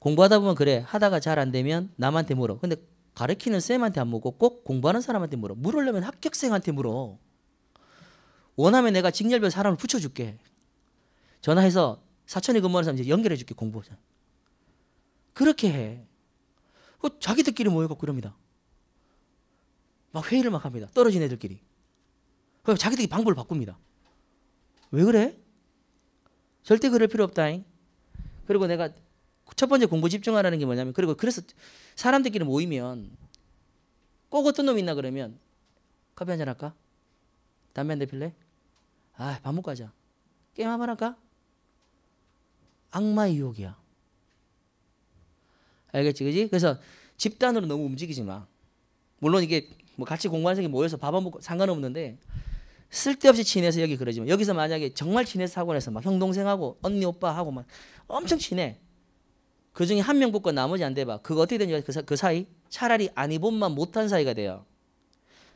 공부하다 보면 그래 하다가 잘 안 되면 남한테 물어. 근데 가르키는 선생님한테안 물고 꼭 공부하는 사람한테 물어. 물으려면 합격생한테 물어. 원하면 내가 직렬별 사람을 붙여줄게. 전화해서 사천에 근무하는 사람 이제 연결해줄게 공부하자. 그렇게 해. 그 자기들끼리 모여갖고 그럽니다. 막 회의를 막 합니다. 떨어진 애들끼리. 그럼 자기들이 방법을 바꿉니다. 왜 그래? 절대 그럴 필요 없다잉. 그리고 내가 첫 번째 공부 집중하라는 게 뭐냐면 그리고 그래서 사람들끼리 모이면 꼭 어떤 놈이 있나 그러면 커피 한잔 할까? 담배 한대 필래? 아, 밥 먹고 가자. 게임 한번 할까? 악마의 유혹이야. 알겠지, 그지? 그래서 집단으로 너무 움직이지 마. 물론 이게 뭐 같이 공부하는 모여서 밥안 먹고 상관없는데 쓸데없이 친해서 여기 그러지만 여기서 만약에 정말 친해서 학원에서 막형 동생하고 언니 오빠하고 막 엄청 친해. 그 중에 한 명 붙고 나머지 안 돼봐. 그거 어떻게 되냐? 그, 그 사이 차라리 안 입은만 못한 사이가 돼요.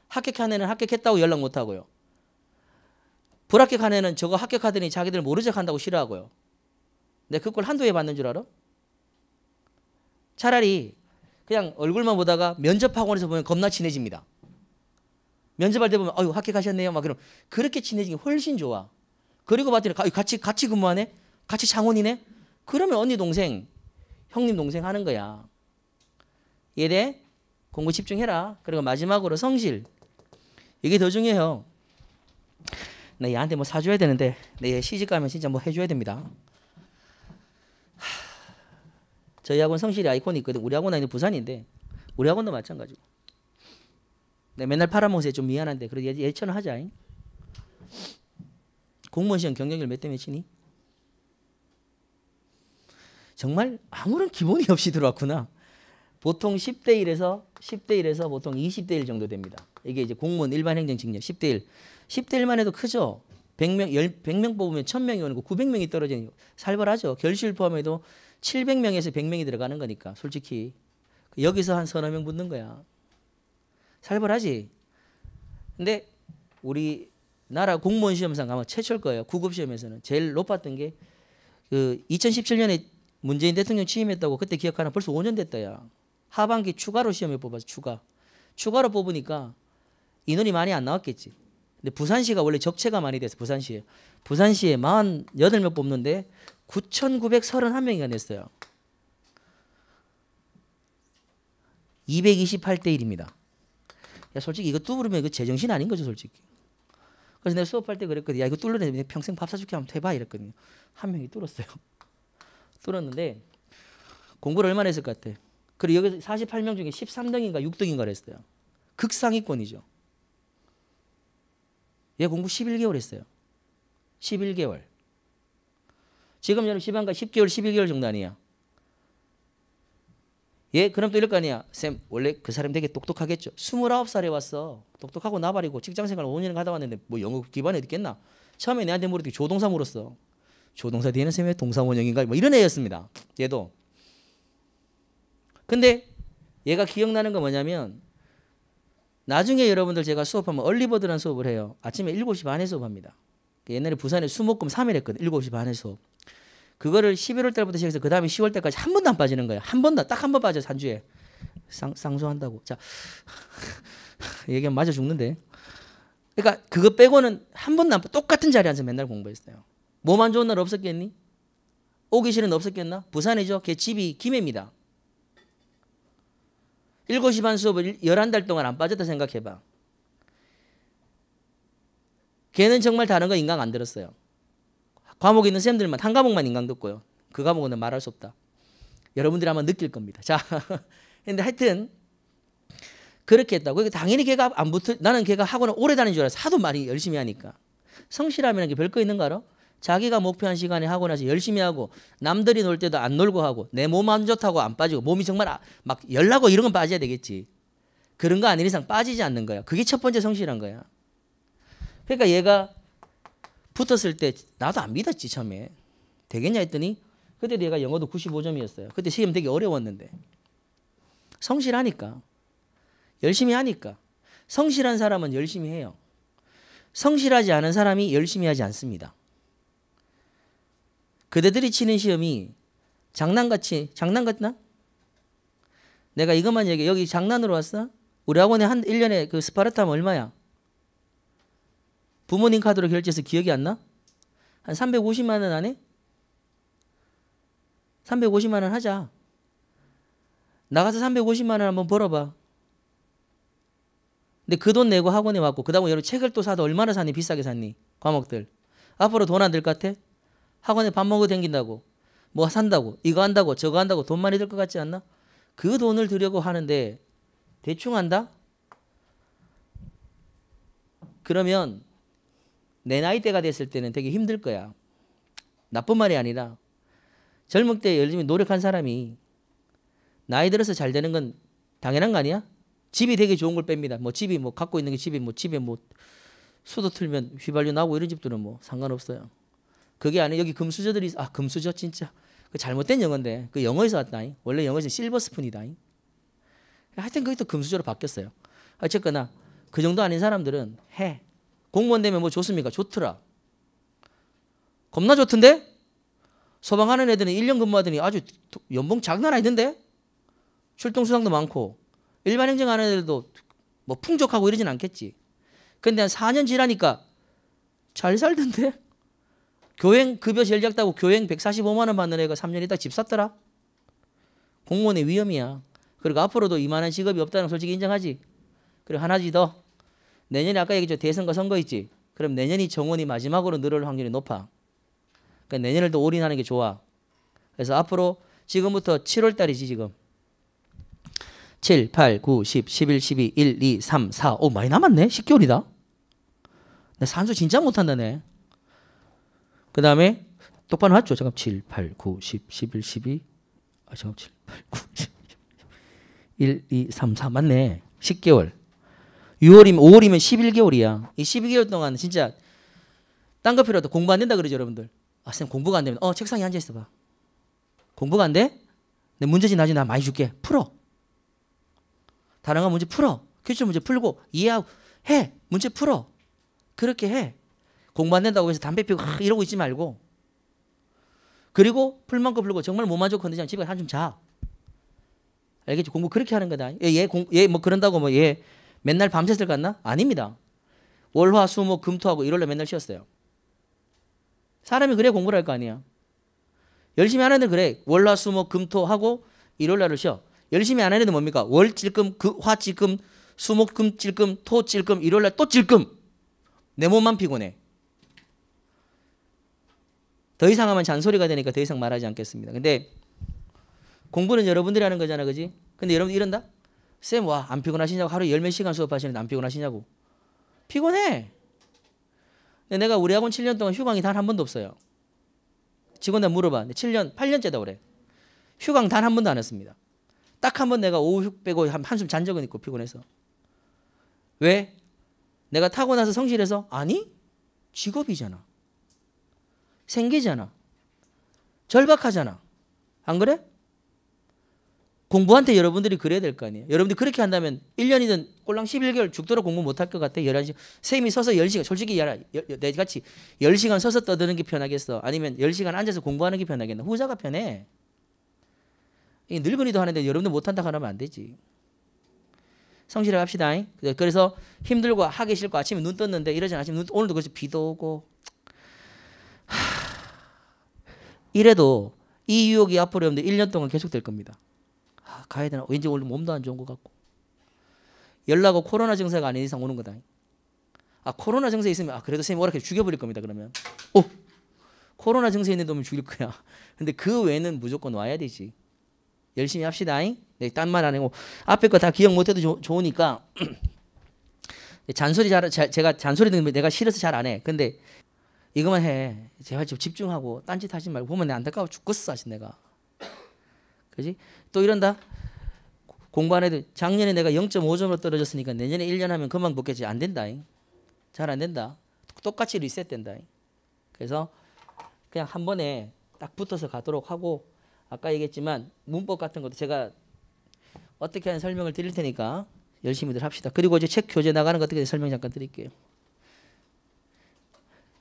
합격한 애는 합격했다고 연락 못 하고요. 불합격한 애는 저거 합격하더니 자기들 모른 척한다고 싫어하고요. 내가 그걸 한두 해 받는 줄 알아? 차라리 그냥 얼굴만 보다가 면접 학원에서 보면 겁나 친해집니다. 면접할 때 보면 아유 합격하셨네요 막 그럼 그렇게 친해지기 훨씬 좋아. 그리고 봤더니 같이 같이 근무하네, 같이 장원이네. 그러면 언니 동생, 형님 동생 하는 거야. 예대 공부 집중해라. 그리고 마지막으로 성실. 이게 더 중요해요. 나 얘한테 뭐 사줘야 되는데 내 시집 가면 진짜 뭐 해줘야 됩니다. 하, 저희 학원 성실이 아이콘이 있거든. 우리 학원 아 부산인데 우리 학원도 마찬가지고. 내 맨날 팔아먹어서 좀 미안한데 그래도 예, 예천을 하자잉. 공무원 시험 경력률 몇 대 몇이니? 정말 아무런 기본이 없이 들어왔구나. 보통 10대 1에서 10대 1에서 보통 20대 1 정도 됩니다. 이게 이제 공무원 일반 행정 직력 10대 1. 10대 1만 해도 크죠. 100명, 10, 100명 뽑으면 1000명이 오는 거 900명이 떨어지는 거 살벌하죠. 결실 포함해도 700명에서 100명이 들어가는 거니까 솔직히 여기서 한 서너 명 붙는 거야. 살벌하지. 근데 우리 나라 공무원 시험상 아마 최초일 거예요. 구급 시험에서는 제일 높았던 게그 2017년에 문재인 대통령 취임했다고 그때 기억하나 벌써 5년 됐다야. 하반기 추가로 시험에 뽑아서 추가. 추가로 뽑으니까 인원이 많이 안 나왔겠지. 근데 부산시가 원래 적체가 많이 돼서 부산시에 부산시에 48명 뽑는데 9,931명이가 냈어요. 228대 1입니다. 야 솔직히 이거 뚫으면 이거 제정신 아닌 거죠 솔직히. 그래서 내가 수업할 때 그랬거든. 야 이거 뚫으려면 평생 밥 사줄게 한번 해봐 이랬거든요. 한 명이 뚫었어요. 뚫었는데 공부를 얼마나 했을 것 같아. 그리고 여기 서 48명 중에 13등인가 6등인가 그랬어요. 극상위권이죠. 얘 공부 11개월 했어요. 11개월. 지금 여러분 시방가 10개월, 11개월 정도 아니야. 예, 그럼 또 이럴 거 아니야. 쌤, 원래 그 사람 되게 똑똑하겠죠. 29살에 왔어. 똑똑하고 나발이고 직장생활 5년 가다 왔는데 뭐 영어 기반에 듣겠나? 처음에 내한테 물었더니 조동사 물었어. 조동사 뒤에는 쌤의 동사 원형인가? 뭐 이런 애였습니다. 얘도. 근데 얘가 기억나는 건 뭐냐면 나중에 여러분들 제가 수업하면 얼리버드라는 수업을 해요. 아침에 7시 반에 수업합니다. 그 옛날에 부산에 수목금 3일 했거든. 7시 반에 수업. 그거를 11월 달부터 시작해서 그 다음에 10월 달까지 한 번도 안 빠지는 거예요. 한 번도 딱 한 번 빠져 산 주에 쌍 상소한다고. 자 얘기하면 맞아 죽는데. 그러니까 그거 빼고는 한 번도 안 빠. 똑같은 자리에 앉아서 맨날 공부했어요. 몸 안 좋은 날 없었겠니? 오기 싫은 없었겠나? 부산이죠. 걔 집이 김해입니다. 7시 반 수업을 11달 동안 안 빠졌다 생각해봐. 걔는 정말 다른 거 인강 안 들었어요. 과목에 있는 쌤들만 한 과목만 인강 듣고요. 그 과목은 말할 수 없다. 여러분들이 아마 느낄 겁니다. 자, 근데 하여튼 그렇게 했다고. 그러니까 당연히 걔가 안 붙어. 나는 걔가 학원을 오래 다닌 줄 알았어. 하도 말이 열심히 하니까. 성실함이라는 게 별 거 있는가 알아? 자기가 목표한 시간에 하고 나서 열심히 하고 남들이 놀 때도 안 놀고 하고 내 몸 안 좋다고 안 빠지고 몸이 정말 아, 막 열나고 이런 건 빠져야 되겠지. 그런 거 아닌 이상 빠지지 않는 거야. 그게 첫 번째 성실한 거야. 그러니까 얘가 붙었을 때 나도 안 믿었지 처음에. 되겠냐 했더니 그때도 얘가 영어도 95점이었어요. 그때 시험 되게 어려웠는데. 성실하니까. 열심히 하니까. 성실한 사람은 열심히 해요. 성실하지 않은 사람이 열심히 하지 않습니다. 그대들이 치는 시험이 장난같이 장난 같나? 내가 이것만 얘기해. 여기 장난으로 왔어? 우리 학원에 한 1년에 그 스파르타 하면 얼마야? 부모님 카드로 결제해서 기억이 안 나? 한 350만 원안에 350만 원 하자. 나가서 350만 원 한번 벌어봐. 근데 그 돈 내고 학원에 왔고 그 다음에 여러 책을 또 사도 얼마나 사니 비싸게 샀니? 과목들. 앞으로 돈 안들것 같아? 학원에 밥 먹고 댕긴다고 뭐 산다고 이거 한다고 저거 한다고 돈 많이 들 것 같지 않나? 그 돈을 들려고 하는데 대충 한다? 그러면 내 나이대가 됐을 때는 되게 힘들 거야. 나쁜 말이 아니라 젊을 때 열심히 노력한 사람이 나이 들어서 잘 되는 건 당연한 거 아니야? 집이 되게 좋은 걸 뺍니다. 뭐 집이 뭐 갖고 있는 게 집이 뭐 집에 뭐 수도 틀면 휘발유 나고 이런 집들은 뭐 상관없어요. 그게 아니라 여기 금수저들이 아 금수저 진짜 그 잘못된 영어인데 그 영어에서 왔다잉 원래 영어에서 실버 스푼이다잉 하여튼 그게 또 금수저로 바뀌었어요 어쨌거나 그 정도 아닌 사람들은 해 공무원 되면 뭐 좋습니까 좋더라 겁나 좋던데 소방하는 애들은 1년 근무하더니 아주 연봉 장난 아니던데 출동 수당도 많고 일반 행정하는 애들도 뭐 풍족하고 이러진 않겠지 근데 한 4년 지나니까 잘 살던데 교행 급여 제일 작다고 교행 145만 원 받는 애가 3년 있다 집 샀더라. 공무원의 위험이야. 그리고 앞으로도 이만한 직업이 없다는 걸 솔직히 인정하지. 그리고 하나지 더. 내년에 아까 얘기했죠. 대선과 선거 있지. 그럼 내년이 정원이 마지막으로 늘어날 확률이 높아. 그러니까 내년을 더 올인하는 게 좋아. 그래서 앞으로 지금부터 7월 달이지 지금. 7, 8, 9, 10, 11, 12, 1, 2, 3, 4. 오 많이 남았네. 10개월이다. 나 산수 진짜 못한다네. 그 다음에 똑바로 맞죠? 잠깐 7, 8, 9, 10, 11, 12. 아, 잠깐 7, 8, 9, 10, 1, 2, 3, 4 맞네. 10개월. 6월이면 5월이면 11개월이야. 이 12개월 동안 진짜 딴거 필요 없다. 공부 안 된다 그러죠, 여러분들. 아, 쌤 공부가 안 되면 어, 책상에 앉아 있어 봐. 공부가 안 돼? 내 문제지 나중에 나 많이 줄게. 풀어. 다른 거 문제 풀어. 퀴즈 문제 풀고 이해하고 해. 문제 풀어. 그렇게 해. 공부 안 된다고 해서 담배 피고 이러고 있지 말고 그리고 풀만큼 풀고 정말 몸만 좋고 건드리면 집에 한숨 자. 알겠지? 공부 그렇게 하는 거다. 얘, 얘, 뭐 그런다고 뭐 얘 맨날 밤새을 갔나? 아닙니다. 월 화, 수, 목, 금토하고 이럴날 맨날 쉬었어요. 사람이 그래 공부를 할 거 아니야. 열심히 하는 애들 그래. 월 화, 수, 목, 금토하고 일월날을 쉬어. 열심히 안 하는 애들 뭡니까? 월, 찔끔, 그, 화, 찔끔, 수, 목, 금, 찔끔, 토, 찔끔, 일월날 또 찔끔. 내 몸만 피곤해. 더 이상 하면 잔소리가 되니까 더 이상 말하지 않겠습니다. 근데 공부는 여러분들이 하는 거잖아, 그지? 근데 여러분 이런다? 쌤, 와, 안 피곤하시냐고. 하루 열몇 시간 수업하시는데 안 피곤하시냐고. 피곤해. 근데 내가 우리 학원 7년 동안 휴강이 단 한 번도 없어요. 직원들 물어봐. 7년, 8년째다 그래. 휴강 단 한 번도 안 했습니다. 딱 한 번 내가 오후 휴 빼고 한숨 잔 적은 있고 피곤해서. 왜? 내가 타고 나서 성실해서? 아니? 직업이잖아. 생기잖아. 절박하잖아. 안 그래? 공부한테 여러분들이 그래야 될 거 아니에요. 여러분들이 그렇게 한다면 1년이든 꼴랑 11개월 죽도록 공부 못할 것 같아. 11시간. 쌤이 서서 10시간. 솔직히 야, 내 네 같이 10시간 서서 떠드는 게 편하겠어. 아니면 10시간 앉아서 공부하는 게 편하겠나. 후자가 편해. 이 늙은이도 하는데 여러분들 못한다 하면 안 되지. 성실해 갑시다. 그래서 힘들고 하기 싫고 아침에 눈 떴는데 이러잖아. 아침 눈 오늘도 그래서 비도 오고 이래도 이 유혹이 앞으로 여러분 1년 동안 계속될 겁니다. 아, 가야 되나? 왠지 오늘 몸도 안 좋은 것 같고. 연락고 코로나 증세가 아닌 이상 오는 거다. 아, 코로나 증세 있으면, 아, 그래도 선생님 오락해 죽여버릴 겁니다, 그러면. 오! 코로나 증세 있는 놈은 죽일 거야. 근데 그 외에는 무조건 와야 되지. 열심히 합시다. 네, 딴말 안 하고. 앞에 거 다 기억 못해도 조, 좋으니까. 네, 잔소리 잘, 제가 잔소리 듣는 내가 싫어서 잘 안 해. 근데 이거만 해. 제발 좀 집중하고 딴짓 하지 말고 보면 내 안타까워 죽겠어 사실 내가. 그지? 또 이런다. 공부안 해도 작년에 내가 0.5점으로 떨어졌으니까 내년에 1년 하면 금방 붙겠지 안 된다잉. 잘 안 된다. 똑같이 리셋된다잉. 그래서 그냥 한 번에 딱 붙어서 가도록 하고 아까 얘기했지만 문법 같은 것도 제가 어떻게 하는 설명을 드릴 테니까 열심히들 합시다. 그리고 이제 책 교재 나가는 것 어떻게 설명 잠깐 드릴게요.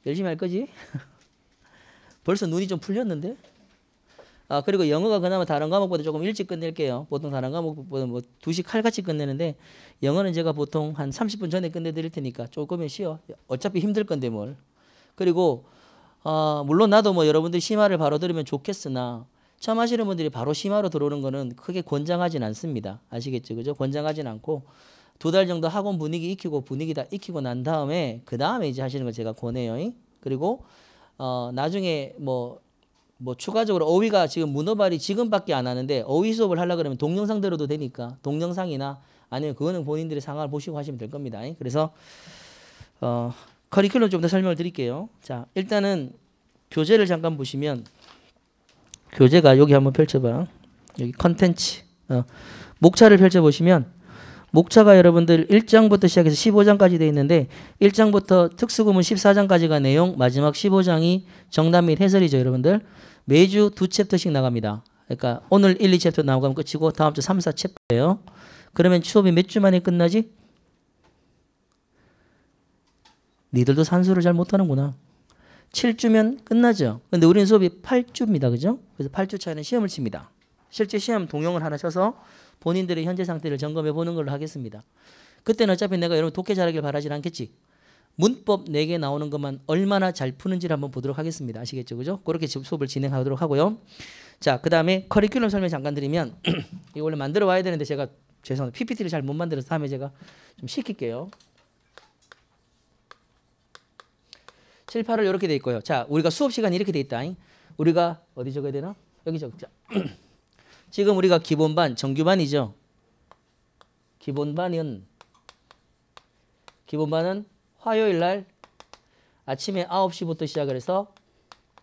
열심히 할 거지? 벌써 눈이 좀 풀렸는데? 아, 그리고 영어가 그나마 다른 과목보다 조금 일찍 끝낼게요. 보통 다른 과목보다 뭐 2시 칼같이 끝내는데 영어는 제가 보통 한 30분 전에 끝내드릴 테니까 조금은 쉬어. 어차피 힘들 건데 뭘. 그리고 아, 물론 나도 뭐 여러분들이 심화를 바로 들으면 좋겠으나 처음 하시는 분들이 바로 심화로 들어오는 거는 크게 권장하진 않습니다. 아시겠죠? 그죠? 권장하진 않고 두달 정도 학원 분위기 익히고 분위기 다 익히고 난 다음에 그 다음에 이제 하시는 걸 제가 권해요. 그리고 어 나중에 뭐뭐 뭐 추가적으로 어휘가 지금 문어발이 지금밖에 안 하는데 어휘 수업을 하려 그러면 동영상 들어도 되니까 동영상이나 아니면 그거는 본인들의 상황을 보시고 하시면 될 겁니다. 그래서 어 커리큘럼 좀 더 설명을 드릴게요. 자 일단은 교재를 잠깐 보시면 교재가 여기 한번 펼쳐봐. 여기 컨텐츠 어, 목차를 펼쳐보시면 목차가 여러분들 1장부터 시작해서 15장까지 되어 있는데 1장부터 특수구문 14장까지가 내용, 마지막 15장이 정답 및 해설이죠, 여러분들. 매주 두 챕터씩 나갑니다. 그러니까 오늘 1, 2챕터 나오면 끝이고 다음 주 3, 4챕터예요. 그러면 수업이 몇 주 만에 끝나지? 니들도 산수를 잘 못하는구나. 7주면 끝나죠. 근데 우리는 수업이 8주입니다. 그죠? 그래서 8주 차에는 시험을 칩니다. 실제 시험 동영을 하나 쳐서 본인들의 현재 상태를 점검해 보는 걸로 하겠습니다. 그때는 어차피 내가 여러분 독해 잘하길 바라진 않겠지. 문법 4개 나오는 것만 얼마나 잘 푸는지를 한번 보도록 하겠습니다. 아시겠죠? 그죠? 그렇게 수업을 진행하도록 하고요. 자, 그 다음에 커리큘럼 설명 잠깐 드리면 이거 원래 만들어 와야 되는데 제가 죄송합니다. PPT를 잘 못 만들어서 다음에 제가 좀 시킬게요. 7, 8월 이렇게 돼 있고요. 자, 우리가 수업 시간이 이렇게 돼 있다. 우리가 어디 적어야 되나? 여기 적자. 지금 우리가 기본반, 정규반이죠. 기본반은 기본반은 화요일 날 아침에 9시부터 시작을 해서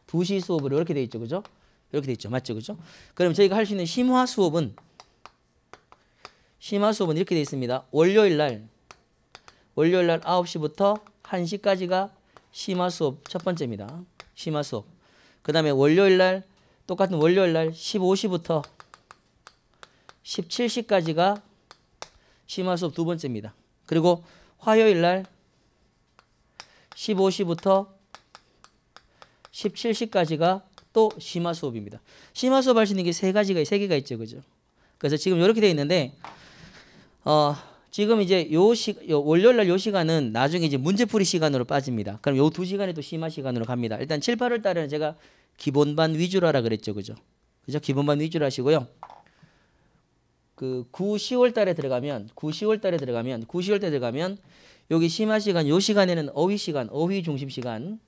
2시 수업으로 이렇게 돼 있죠. 그죠? 이렇게 돼 있죠. 맞죠? 그죠? 그럼 저희가 할 수 있는 심화 수업은 심화 수업은 이렇게 돼 있습니다. 월요일 날 월요일 날 9시부터 1시까지가 심화 수업 첫 번째입니다. 심화 수업. 그다음에 월요일 날 똑같은 월요일 날 15시부터 17시까지가 심화 수업 두 번째입니다. 그리고 화요일 날 15시부터 17시까지가 또 심화 수업입니다. 심화 수업 할수 있는 게 세 가지가 세 개가 있죠, 그죠? 그래서 지금 이렇게 되어 있는데 어, 지금 이제 요 시, 요 월요일 날 요 시간은 나중에 이제 문제풀이 시간으로 빠집니다. 그럼 요 두 시간이 또 심화 시간으로 갑니다. 일단 7, 8월 달에는 제가 기본반 위주로 하라 그랬죠, 그죠? 그죠? 기본반 위주로 하시고요. 그 9, 10월 달에 들어가면 9, 10월 달에 들어가면 9, 10월 달에 들어가면 여기 심화 시간 요 시간에는 어휘 시간, 어휘 중심 시간,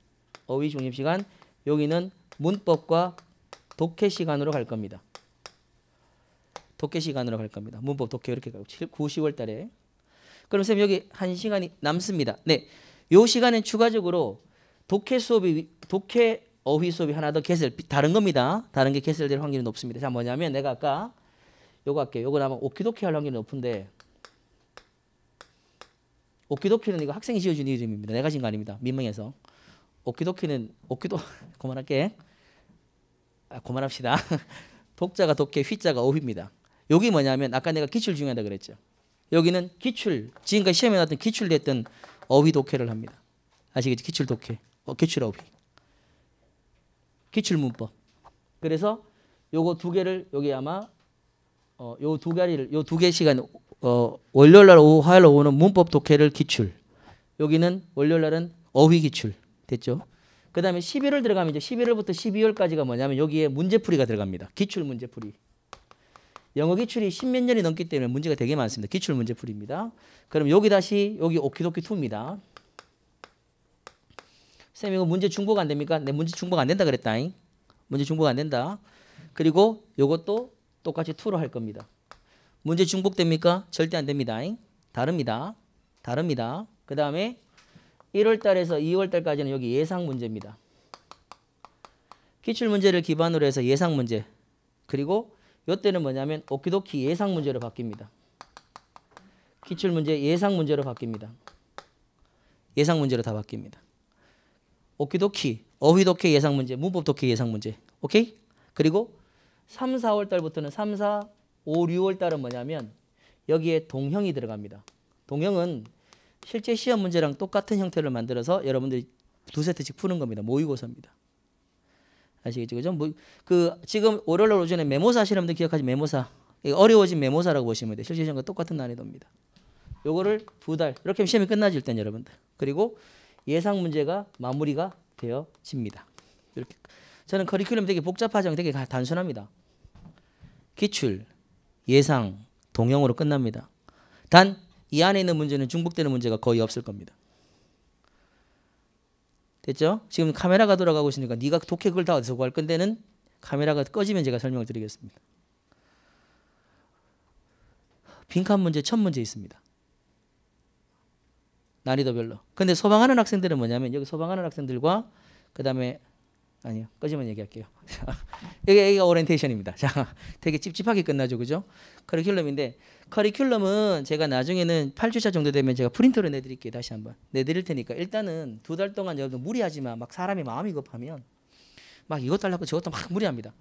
어휘 중심 시간 여기는 문법과 독해 시간으로 갈 겁니다. 독해 시간으로 갈 겁니다. 문법 독해 이렇게 가고 7, 9, 10월 달에 그럼 쌤 여기 한 시간이 남습니다. 네. 요 시간엔 추가적으로 독해 수업이 독해 어휘 수업이 하나 더 개설 다른 겁니다. 다른 게 개설될 확률이 높습니다. 자 뭐냐면 내가 아까 요거 할게요. 요거 아마 오키도키 할 확률이 높은데 오키도키는 이거 학생이 지어준 이름입니다. 내가 지은 거 아닙니다. 민망해서. 오키도키는 오키도 고만할게 아, 그만합시다. 독자가 독해 휘자가 오입니다. 여기 뭐냐면 아까 내가 기출 중요하다 그랬죠. 여기는 기출 지금까지 시험에 나왔던 기출됐던 어휘 독해를 합니다. 아시겠죠? 기출 독해, 어, 기출 어휘, 기출 문법. 그래서 요거 두 개를 여기 아마 어, 요두 가지를 요 두 개 시간 어, 월요일 날 오후 화요일 오후는 문법 독해를 기출. 여기는 월요일 날은 어휘 기출. 됐죠? 그다음에 11월 들어가면 이제 11월부터 12월까지가 뭐냐면 여기에 문제풀이가 들어갑니다. 기출 문제풀이. 영어 기출이 십몇 년이 넘기 때문에 문제가 되게 많습니다. 기출 문제풀이입니다. 그럼 여기 다시 여기 오키도키 투입니다. 쌤 이거 문제 중복 안 됩니까? 내 네, 문제 중복 안 된다 그랬다잉. 문제 중복 안 된다. 그리고 요것도 똑같이 t 로할 겁니다. 문제 중복됩니까? 절대 안 됩니다. 다릅니다. 다릅니다. 그 다음에 1월달에서 2월달까지는 여기 예상 문제입니다. 기출문제를 기반으로 해서 예상 문제 그리고 이때는 뭐냐면 오키도키 예상 문제로 바뀝니다. 기출문제 예상 문제로 바뀝니다. 예상 문제로 다 바뀝니다. 오키도키, 어휘도키 예상 문제, 문법도키 예상 문제 오케이? 그리고 3, 4월 달부터는 3, 4, 5, 6월 달은 뭐냐면 여기에 동형이 들어갑니다. 동형은 실제 시험 문제랑 똑같은 형태를 만들어서 여러분들이 두 세트씩 푸는 겁니다. 모의고사입니다. 아시겠죠? 그죠? 뭐, 그 지금 월요일 오전에 메모사 하시는 분들 기억하지 메모사. 어려워진 메모사라고 보시면 돼요. 실제 시험과 똑같은 난이도입니다. 요거를 두 달 이렇게 시험이 끝나질 땐 여러분들. 그리고 예상 문제가 마무리가 되어집니다. 이렇게 저는 커리큘럼 되게 복잡하지 않고 되게 단순합니다. 기출, 예상, 동영으로 끝납니다. 단 이 안에 있는 문제는 중복되는 문제가 거의 없을 겁니다. 됐죠? 지금 카메라가 돌아가고 있으니까 네가 독해 그다 어디서 구할 건데는 카메라가 꺼지면 제가 설명을 드리겠습니다. 빈칸 문제 첫 문제 있습니다. 난이도별로. 근데 소방하는 학생들은 뭐냐면 여기 소방하는 학생들과 그 다음에 아니요. 꺼지면 얘기할게요. 이게, 이게 오리엔테이션입니다. 자, 되게 찝찝하게 끝나죠. 그죠? 커리큘럼인데 커리큘럼은 제가 나중에는 8주차 정도 되면 제가 프린터로 내드릴게요. 다시 한번. 내드릴 테니까 일단은 두 달 동안 여러분 무리하지만 막 사람이 마음이 급하면 막 이것 달라고 저것도 막 무리합니다.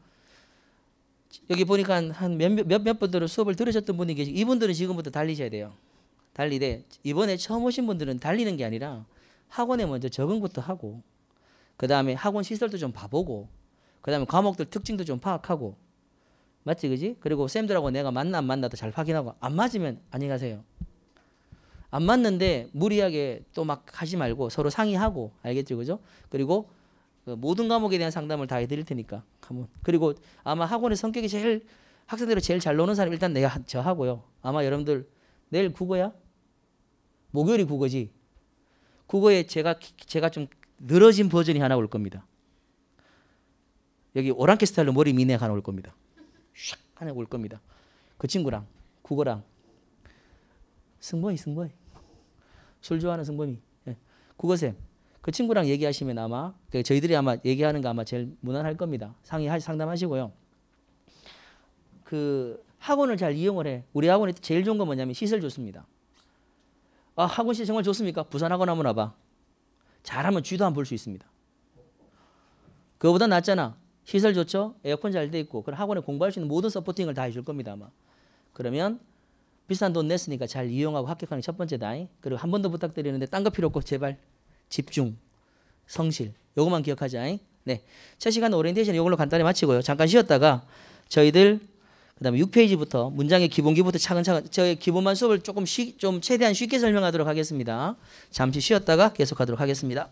여기 보니까 한 몇몇 몇, 몇 분들은 수업을 들으셨던 분이 계시 이분들은 지금부터 달리셔야 돼요. 달리되 이번에 처음 오신 분들은 달리는 게 아니라 학원에 먼저 적응부터 하고 그 다음에 학원 시설도 좀 봐보고 그 다음에 과목들 특징도 좀 파악하고 맞지 그지? 그리고 쌤들하고 내가 만나 안 만나도 잘 확인하고 안 맞으면 안녕하세요안 맞는데 무리하게 또 막 하지 말고 서로 상의하고 알겠죠 그죠? 그리고 그 모든 과목에 대한 상담을 다 해드릴 테니까 한번 그리고 아마 학원의 성격이 제일 학생들이 제일 잘 노는 사람 일단 내가 저 하고요. 아마 여러분들 내일 국어야? 목요일이 국어지. 국어에 제가 제가 좀 늘어진 버전이 하나 올 겁니다. 여기 오랑캐 스타일로 머리 미넥 하나 올 겁니다. 샥 하나 올 겁니다. 그 친구랑 국어랑 승범이 승범이 술 좋아하는 승범이 예. 국어쌤 그 친구랑 얘기하시면 아마 그 저희들이 아마 얘기하는 거 아마 제일 무난할 겁니다. 상의 상담하시고요. 그 학원을 잘 이용을 해. 우리 학원에 제일 좋은 건 뭐냐면 시설 좋습니다. 아 학원 시설 정말 좋습니까? 부산 학원 한번 와봐. 잘하면 쥐도 안볼수 있습니다. 그거보다 낫잖아. 시설 좋죠? 에어컨 잘 돼 있고, 그 학원에 공부할 수 있는 모든 서포팅을 다 해줄 겁니다, 아마. 그러면 비싼 돈 냈으니까 잘 이용하고 합격하는 첫 번째다. 그리고 한 번 더 부탁드리는데 딴거 필요 없고 제발 집중, 성실 요것만 기억하자. 네, 첫 시간 오리엔테이션 이걸로 간단히 마치고요. 잠깐 쉬었다가 저희들 그다음에 6페이지부터 문장의 기본기부터 차근차근 저의 기본만 수업을 조금 쉬, 좀 최대한 쉽게 설명하도록 하겠습니다. 잠시 쉬었다가 계속하도록 하겠습니다.